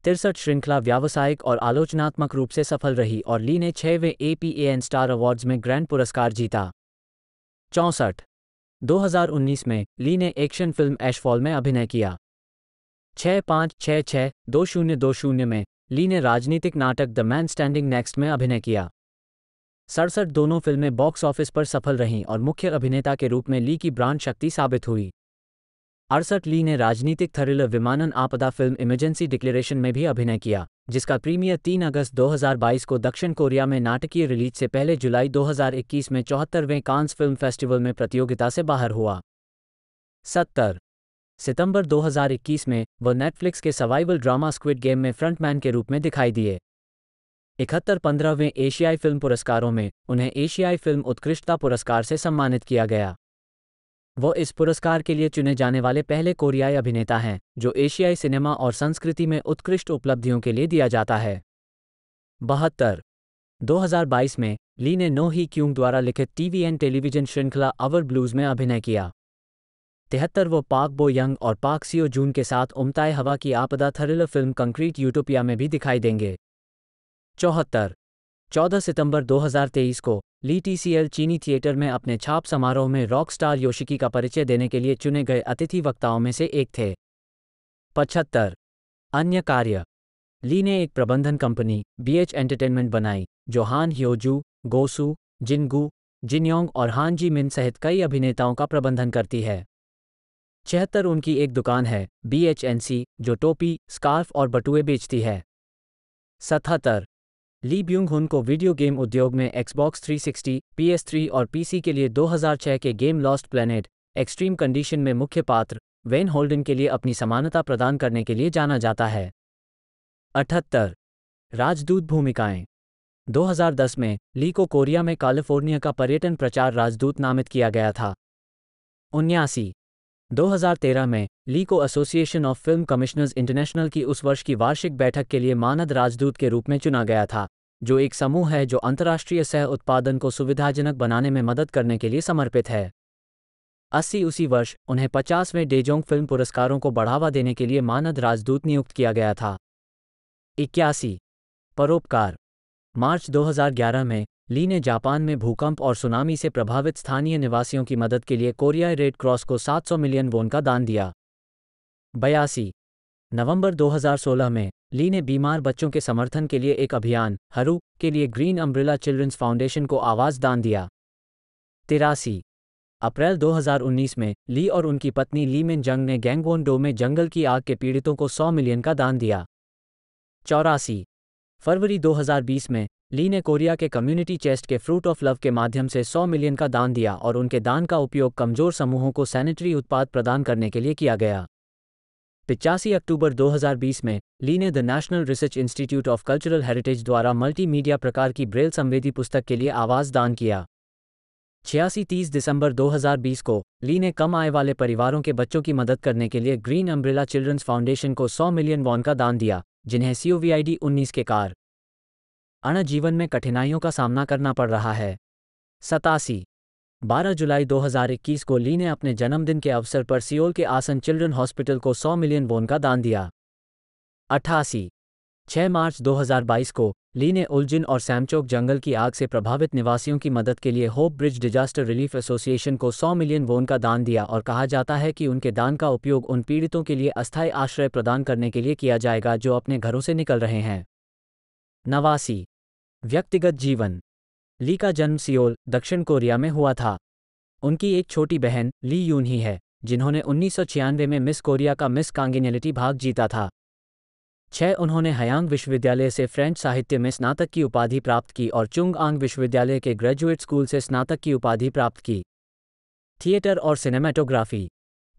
तिरसठ श्रृंखला व्यावसायिक और आलोचनात्मक रूप से सफल रही और ली ने छवें A P A N star awards में ग्रैंड पुरस्कार जीता चौंसठ 2019 में ली ने एक्शन फिल्म एशफॉल में अभिनय किया छः पाँच छः छः दो शून्य दो शून्य में ली ने राजनीतिक नाटक द मैन स्टैंडिंग नेक्स्ट में अभिनय किया सड़सठ दोनों फिल्में बॉक्स ऑफिस पर सफल रहीं और मुख्य अभिनेता के रूप में ली की ब्रांड शक्ति साबित हुई अड़सठ ली ने राजनीतिक थ्रिलर विमानन आपदा फिल्म इमरजेंसी डिक्लेरेशन में भी अभिनय किया जिसका प्रीमियर 3 अगस्त 2022 को दक्षिण कोरिया में नाटकीय रिलीज से पहले जुलाई 2021 में चौहत्तरवें कांस फिल्म फेस्टिवल में प्रतियोगिता से बाहर हुआ सत्तर सितंबर 2021 में वो नेटफ्लिक्स के सर्वाइवल ड्रामा स्क्विड गेम में फ्रंटमैन के रूप में दिखाई दिए इकहत्तर पंद्रहवें एशियाई फिल्म पुरस्कारों में उन्हें एशियाई फिल्म उत्कृष्टता पुरस्कार से सम्मानित किया गया वह इस पुरस्कार के लिए चुने जाने वाले पहले कोरियाई अभिनेता हैं जो एशियाई सिनेमा और संस्कृति में उत्कृष्ट उपलब्धियों के लिए दिया जाता है बहत्तर 2022 में ली ने नो ही क्यूंग द्वारा लिखित टीवी एंड टेलीविजन श्रृंखला अवर ब्लूज में अभिनय किया तिहत्तर वो पाक बो यंग और पाक सियो जून के साथ उमताए हवा की आपदा थ्रिलर फिल्म कंक्रीट यूटोपिया में भी दिखाई देंगे चौहत्तर चौदह सितंबर 2023 को ली एल चीनी थिएटर में अपने छाप समारोह में रॉक स्टार योशिकी का परिचय देने के लिए चुने गए अतिथि वक्ताओं में से एक थे पचहत्तर अन्य कार्य ली ने एक प्रबंधन कंपनी बीएच एंटरटेनमेंट बनाई जो हान ह्योजू गोसू जिनगू जिनयोंग और हान जी मिन सहित कई अभिनेताओं का प्रबंधन करती है छिहत्तर उनकी एक दुकान है बी जो टोपी स्कार्फ और बटुए बेचती है सतहत्तर ली ब्यूंग हुन को वीडियो गेम उद्योग में एक्सबॉक्स 360, PS3 और PC के लिए 2006 के game lost planet extreme condition में मुख्य पात्र वेन होल्डन के लिए अपनी समानता प्रदान करने के लिए जाना जाता है अठहत्तर राजदूत भूमिकाएं 2010 में ली को कोरिया में कैलिफोर्निया का पर्यटन प्रचार राजदूत नामित किया गया था उन्यासी 2013 में ली को association of film commissioners international की उस वर्ष की वार्षिक बैठक के लिए मानद राजदूत के रूप में चुना गया था जो एक समूह है जो अंतर्राष्ट्रीय सह उत्पादन को सुविधाजनक बनाने में मदद करने के लिए समर्पित है अस्सी उसी वर्ष उन्हें पचासवें डेजोंग फिल्म पुरस्कारों को बढ़ावा देने के लिए मानद राजदूत नियुक्त किया गया था इक्यासी परोपकार मार्च 2011 में ली ने जापान में भूकंप और सुनामी से प्रभावित स्थानीय निवासियों की मदद के लिए कोरियाई रेड क्रॉस को 700 मिलियन वोन का दान दिया बयासी नवंबर 2016 में ली ने बीमार बच्चों के समर्थन के लिए एक अभियान हरू के लिए ग्रीन अम्ब्रेला चिल्ड्रंस फाउंडेशन को आवाज दान दिया तिरासी अप्रैल 2019 में ली और उनकी पत्नी ली मिन जंग ने गैंगवोन डो में जंगल की आग के पीड़ितों को 100 मिलियन का दान दिया चौरासी फरवरी 2020 में ली ने कोरिया के कम्युनिटी चेस्ट के फ्रूट ऑफ लव के माध्यम से 100 मिलियन का दान दिया और उनके दान का उपयोग कमजोर समूहों को सैनिटरी उत्पाद प्रदान करने के लिए किया गया पिचासी अक्टूबर 2020 में ली ने the national research institute of cultural heritage द्वारा मल्टीमीडिया प्रकार की ब्रेल संवेदी पुस्तक के लिए आवाज दान किया छियासी तीस दिसंबर 2020 को ली ने कम आय वाले परिवारों के बच्चों की मदद करने के लिए ग्रीन अम्ब्रेला चिल्ड्रंस फाउंडेशन को 100 मिलियन वॉन का दान दिया जिन्हें सीओवीआईडी 19 के कार अण जीवन में कठिनाइयों का सामना करना पड़ रहा है सतासी 12 जुलाई 2021 को ली ने अपने जन्मदिन के अवसर पर सियोल के आसन चिल्ड्रन हॉस्पिटल को 100 मिलियन वोन का दान दिया अट्ठासी 6 मार्च 2022 को ली ने उलझिन और सैमचोक जंगल की आग से प्रभावित निवासियों की मदद के लिए hope bridge disaster relief association को 100 मिलियन वोन का दान दिया और कहा जाता है कि उनके दान का उपयोग उन पीड़ितों के लिए अस्थायी आश्रय प्रदान करने के लिए किया जाएगा जो अपने घरों से निकल रहे हैं नवासी व्यक्तिगत जीवन ली का जन्म सियोल दक्षिण कोरिया में हुआ था उनकी एक छोटी बहन ली यून ही है जिन्होंने उन्नीस में मिस कोरिया का मिस कांगिनेलिटी भाग जीता था छह उन्होंने हयांग विश्वविद्यालय से फ्रेंच साहित्य में स्नातक की उपाधि प्राप्त की और चुंग आंग विश्वविद्यालय के ग्रेजुएट स्कूल से स्नातक की उपाधि प्राप्त की थिएटर और सिनेमेटोग्राफी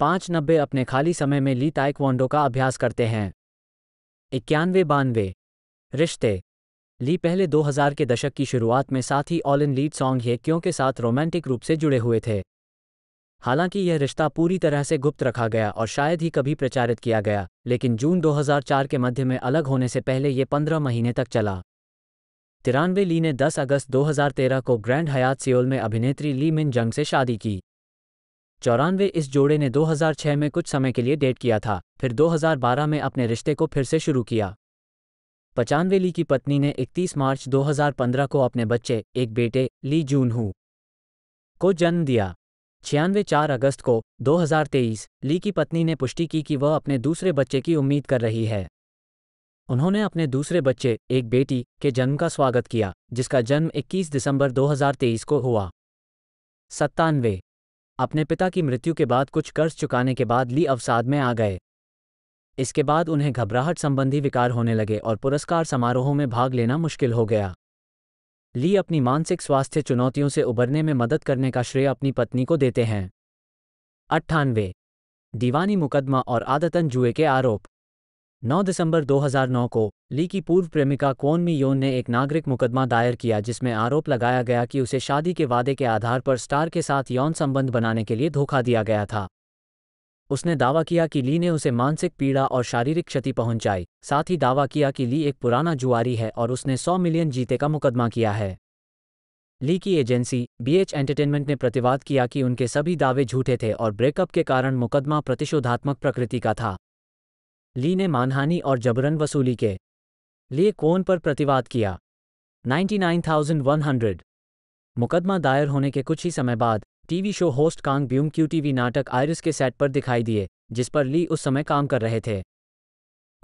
पांच नब्बे अपने खाली समय में ली ताइक्वांडो का अभ्यास करते हैं इक्यानवे बानवे रिश्ते ली पहले 2000 के दशक की शुरुआत में साथ ही ऑल इन लीड सॉन्ग ये क्यों के साथ रोमांटिक रूप से जुड़े हुए थे हालांकि यह रिश्ता पूरी तरह से गुप्त रखा गया और शायद ही कभी प्रचारित किया गया लेकिन जून 2004 के मध्य में अलग होने से पहले ये 15 महीने तक चला तिरानवे ली ने 10 अगस्त 2013 को ग्रैंड हयात सियोल में अभिनेत्री ली मिन जंग से शादी की चौरानवे इस जोड़े ने 2006 में कुछ समय के लिए डेट किया था फिर 2012 में अपने रिश्ते को फिर से शुरू किया पचानवे ली की पत्नी ने 31 मार्च 2015 को अपने बच्चे एक बेटे ली जून हु को जन्म दिया छियानवे चार अगस्त को 2023 ली की पत्नी ने पुष्टि की कि वह अपने दूसरे बच्चे की उम्मीद कर रही है उन्होंने अपने दूसरे बच्चे एक बेटी के जन्म का स्वागत किया जिसका जन्म 21 दिसंबर 2023 को हुआ सत्तानवे अपने पिता की मृत्यु के बाद कुछ कर्ज चुकाने के बाद ली अवसाद में आ गए इसके बाद उन्हें घबराहट संबंधी विकार होने लगे और पुरस्कार समारोहों में भाग लेना मुश्किल हो गया ली अपनी मानसिक स्वास्थ्य चुनौतियों से उबरने में मदद करने का श्रेय अपनी पत्नी को देते हैं अट्ठानवे दीवानी मुकदमा और आदतन जुए के आरोप 9 दिसंबर 2009 को ली की पूर्व प्रेमिका कोन मी योन ने एक नागरिक मुकदमा दायर किया जिसमें आरोप लगाया गया कि उसे शादी के वादे के आधार पर स्टार के साथ यौन संबंध बनाने के लिए धोखा दिया गया था उसने दावा किया कि ली ने उसे मानसिक पीड़ा और शारीरिक क्षति पहुंचाई साथ ही दावा किया कि ली एक पुराना जुआरी है और उसने 100 मिलियन जीते का मुकदमा किया है ली की एजेंसी बीएच एंटरटेनमेंट ने प्रतिवाद किया कि उनके सभी दावे झूठे थे और ब्रेकअप के कारण मुकदमा प्रतिशोधात्मक प्रकृति का था ली ने मानहानि और जबरन वसूली के लिए कोन पर प्रतिवाद किया 99,100 मुकदमा दायर होने के कुछ ही समय बाद टीवी शो होस्ट कांग ब्यूम क्यू टीवी नाटक आयरिस के सेट पर दिखाई दिए जिस पर ली उस समय काम कर रहे थे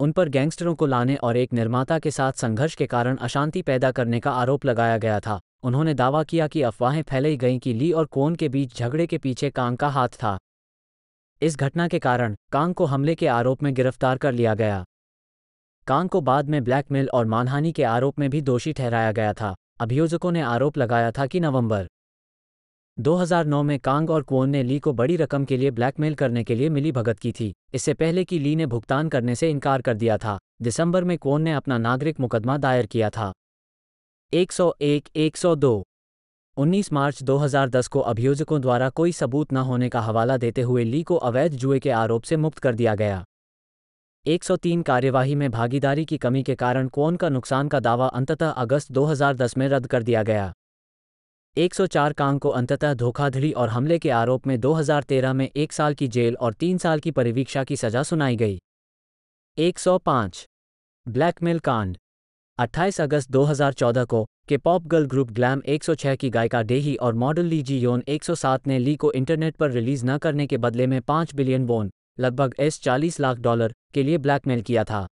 उन पर गैंगस्टरों को लाने और एक निर्माता के साथ संघर्ष के कारण अशांति पैदा करने का आरोप लगाया गया था उन्होंने दावा किया कि अफवाहें फैलाई गईं कि ली और कोन के बीच झगड़े के पीछे कांग का हाथ था इस घटना के कारण कांग को हमले के आरोप में गिरफ्तार कर लिया गया कांग को बाद में ब्लैकमेल और मानहानि के आरोप में भी दोषी ठहराया गया था अभियोजकों ने आरोप लगाया था कि नवंबर 2009 में कांग और क्वोन ने ली को बड़ी रकम के लिए ब्लैकमेल करने के लिए मिली भगत की थी इससे पहले कि ली ने भुगतान करने से इनकार कर दिया था दिसंबर में क्वोन ने अपना नागरिक मुकदमा दायर किया था 101 102 19 मार्च 2010 को अभियोजकों द्वारा कोई सबूत न होने का हवाला देते हुए ली को अवैध जुए के आरोप से मुक्त कर दिया गया 103 कार्यवाही में भागीदारी की कमी के कारण क्वोन का नुकसान का दावा अंततः अगस्त 2010 में रद्द कर दिया गया 104 कांग को अंततः धोखाधड़ी और हमले के आरोप में 2013 में एक साल की जेल और तीन साल की परिवीक्षा की सजा सुनाई गई 105 ब्लैकमेल कांड 28 अगस्त 2014 को के पॉप गर्ल ग्रुप ग्लैम 106 की गायिका डेही और मॉडल ली जी योन 107 ने ली को इंटरनेट पर रिलीज न करने के बदले में 5 बिलियन बोन लगभग एस चालीस लाख डॉलर के लिए ब्लैकमेल किया था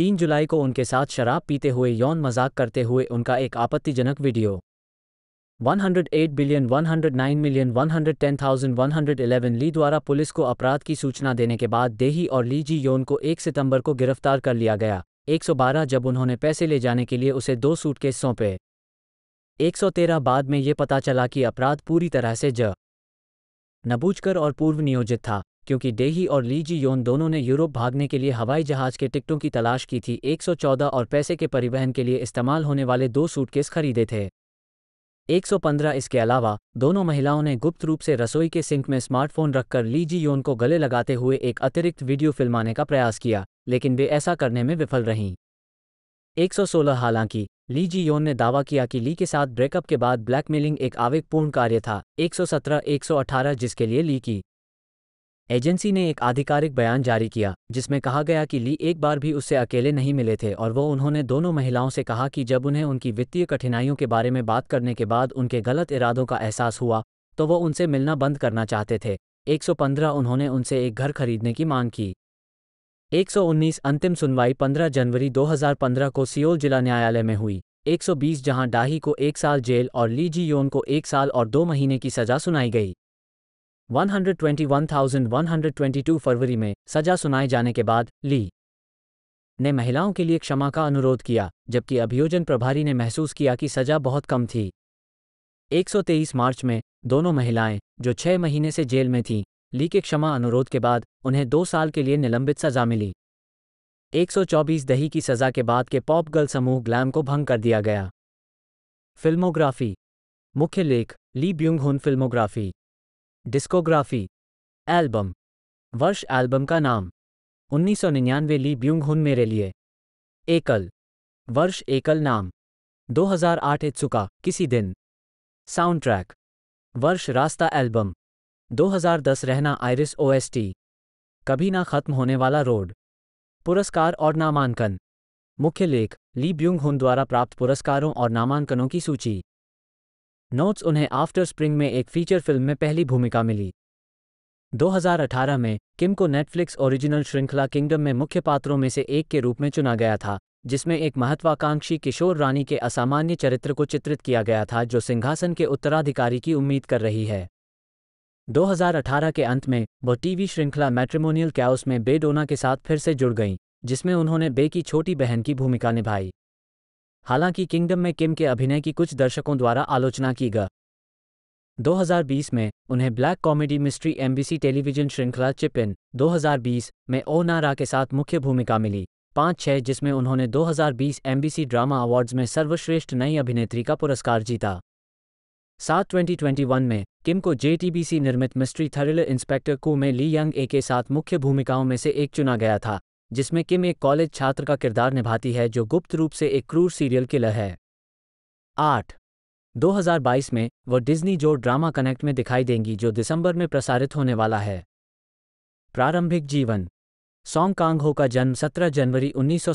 3 जुलाई को उनके साथ शराब पीते हुए यौन मजाक करते हुए उनका एक आपत्तिजनक वीडियो 108 बिलियन 109 मिलियन 110,111 ली द्वारा पुलिस को अपराध की सूचना देने के बाद देही और ली जी योन को 1 सितंबर को गिरफ्तार कर लिया गया 112 जब उन्होंने पैसे ले जाने के लिए उसे दो सूटकेस सौंपे 113 बाद में ये पता चला कि अपराध पूरी तरह से ज नबूझकर और पूर्व नियोजित था क्योंकि डेही और ली जी योन दोनों ने यूरोप भागने के लिए हवाई जहाज के टिकटों की तलाश की थी 114 और पैसे के परिवहन के लिए इस्तेमाल होने वाले दो सूटकेस खरीदे थे 115 इसके अलावा दोनों महिलाओं ने गुप्त रूप से रसोई के सिंक में स्मार्टफोन रखकर ली जी योन को गले लगाते हुए एक अतिरिक्त वीडियो फिल्माने का प्रयास किया लेकिन वे ऐसा करने में विफल रहीं 116 हालांकि ली जी योन ने दावा किया कि ली के साथ ब्रेकअप के बाद ब्लैकमेलिंग एक आवेगपूर्ण कार्य था 117-118 जिसके लिए ली की एजेंसी ने एक आधिकारिक बयान जारी किया जिसमें कहा गया कि ली एक बार भी उससे अकेले नहीं मिले थे और वो उन्होंने दोनों महिलाओं से कहा कि जब उन्हें उनकी वित्तीय कठिनाइयों के बारे में बात करने के बाद उनके गलत इरादों का एहसास हुआ तो वो उनसे मिलना बंद करना चाहते थे 115 उन्होंने उनसे एक घर खरीदने की मांग की 119 अंतिम सुनवाई 15 जनवरी 2015 को सियोल जिला न्यायालय में हुई 120 जहां डाही को एक साल जेल और ली जी योन को एक साल और दो महीने की सजा सुनाई गई 121,122 फरवरी में सजा सुनाए जाने के बाद ली ने महिलाओं के लिए क्षमा का अनुरोध किया जबकि अभियोजन प्रभारी ने महसूस किया कि सजा बहुत कम थी 123 मार्च में दोनों महिलाएं जो छह महीने से जेल में थीं ली के क्षमा अनुरोध के बाद उन्हें दो साल के लिए निलंबित सजा मिली 124 दही की सजा के बाद के पॉप गर्ल समूह ग्लैम को भंग कर दिया गया फिल्मोग्राफी मुख्य लेख Lee Byung Hun filmography discography album वर्ष एल्बम का नाम 1999 ली ब्यूंग हुन मेरे लिए एकल वर्ष एकल नाम 2008 इत्सुका किसी दिन साउंड ट्रैक वर्ष रास्ता एल्बम 2010 रहना आयरिस ओएसटी कभी ना खत्म होने वाला रोड पुरस्कार और नामांकन मुख्य लेख ली ब्यूंग हुन द्वारा प्राप्त पुरस्कारों और नामांकनों की सूची नोट्स उन्हें आफ्टर स्प्रिंग में एक फीचर फिल्म में पहली भूमिका मिली 2018 में किम को नेटफ्लिक्स ओरिजिनल श्रृंखला किंगडम में मुख्य पात्रों में से एक के रूप में चुना गया था जिसमें एक महत्वाकांक्षी किशोर रानी के असामान्य चरित्र को चित्रित किया गया था जो सिंहासन के उत्तराधिकारी की उम्मीद कर रही है 2018 के अंत में वो टीवी श्रृंखला मैट्रिमोनियल कैउस में बेडोना के साथ फिर से जुड़ गईं जिसमें उन्होंने बे की छोटी बहन की भूमिका निभाई हालांकि किंगडम में किम के अभिनय की कुछ दर्शकों द्वारा आलोचना की गई 2020 में उन्हें black comedy mystery MBC television श्रृंखला चिपिन 2020 में ओ नारा के साथ मुख्य भूमिका मिली पांच छः जिसमें उन्होंने 2020 एमबीसी ड्रामा अवार्ड्स में सर्वश्रेष्ठ नई अभिनेत्री का पुरस्कार जीता सात 2021 में किम को जेटीबीसी निर्मित मिस्ट्री थ्रिलर इंस्पेक्टर कू में ली यंग ए के साथ मुख्य भूमिकाओं में से एक चुना गया था जिसमें किम एक कॉलेज छात्र का किरदार निभाती है जो गुप्त रूप से एक क्रूर सीरियल किलर है आठ 2022 में वह डिज्नी जो ड्रामा कनेक्ट में दिखाई देंगी जो दिसंबर में प्रसारित होने वाला है प्रारंभिक जीवन सोंग कांग हो का जन्म 17 जनवरी उन्नीस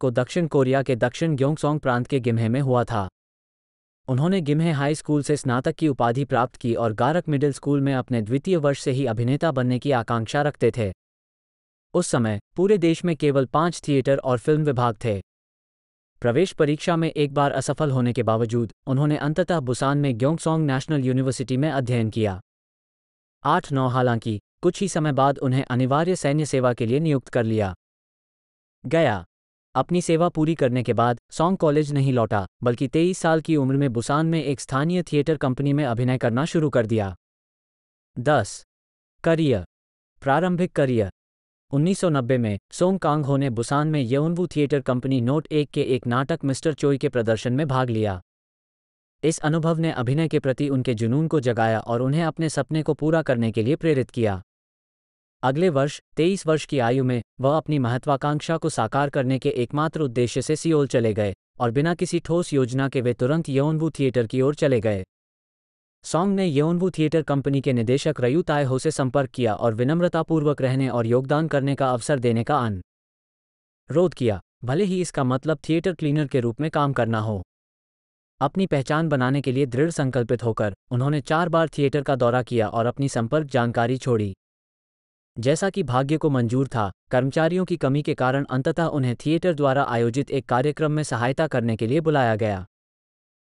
को दक्षिण कोरिया के दक्षिण ग्योंगसोंग प्रांत के गिम्हे में हुआ था उन्होंने गिम्हे हाई स्कूल से स्नातक की उपाधि प्राप्त की और गारक मिडिल स्कूल में अपने द्वितीय वर्ष से ही अभिनेता बनने की आकांक्षा रखते थे उस समय पूरे देश में केवल पांच थिएटर और फिल्म विभाग थे प्रवेश परीक्षा में एक बार असफल होने के बावजूद उन्होंने अंततः बुसान में ग्योंगसोंग नेशनल यूनिवर्सिटी में अध्ययन किया आठ नौ हालांकि कुछ ही समय बाद उन्हें अनिवार्य सैन्य सेवा के लिए नियुक्त कर लिया गया अपनी सेवा पूरी करने के बाद सॉन्ग कॉलेज नहीं लौटा बल्कि तेईस साल की उम्र में बुसान में एक स्थानीय थिएटर कंपनी में अभिनय करना शुरू कर दिया दस करियर प्रारंभिक करियर 1990 में सोंग कांग हो ने बुसान में यौनवू थिएटर कंपनी नोट एक के एक नाटक मिस्टर चोई के प्रदर्शन में भाग लिया इस अनुभव ने अभिनय के प्रति उनके जुनून को जगाया और उन्हें अपने सपने को पूरा करने के लिए प्रेरित किया अगले वर्ष 23 वर्ष की आयु में वह अपनी महत्वाकांक्षा को साकार करने के एकमात्र उद्देश्य से सियोल चले गए और बिना किसी ठोस योजना के वे तुरंत यौनवू थिएटर की ओर चले गए सॉन्ग ने योनबू थिएटर कंपनी के निदेशक रयू तायहो से संपर्क किया और विनम्रतापूर्वक रहने और योगदान करने का अवसर देने का रोध किया भले ही इसका मतलब थिएटर क्लीनर के रूप में काम करना हो अपनी पहचान बनाने के लिए दृढ़ संकल्पित होकर उन्होंने चार बार थिएटर का दौरा किया और अपनी संपर्क जानकारी छोड़ी जैसा कि भाग्य को मंजूर था कर्मचारियों की कमी के कारण अंततः उन्हें थिएटर द्वारा आयोजित एक कार्यक्रम में सहायता करने के लिए बुलाया गया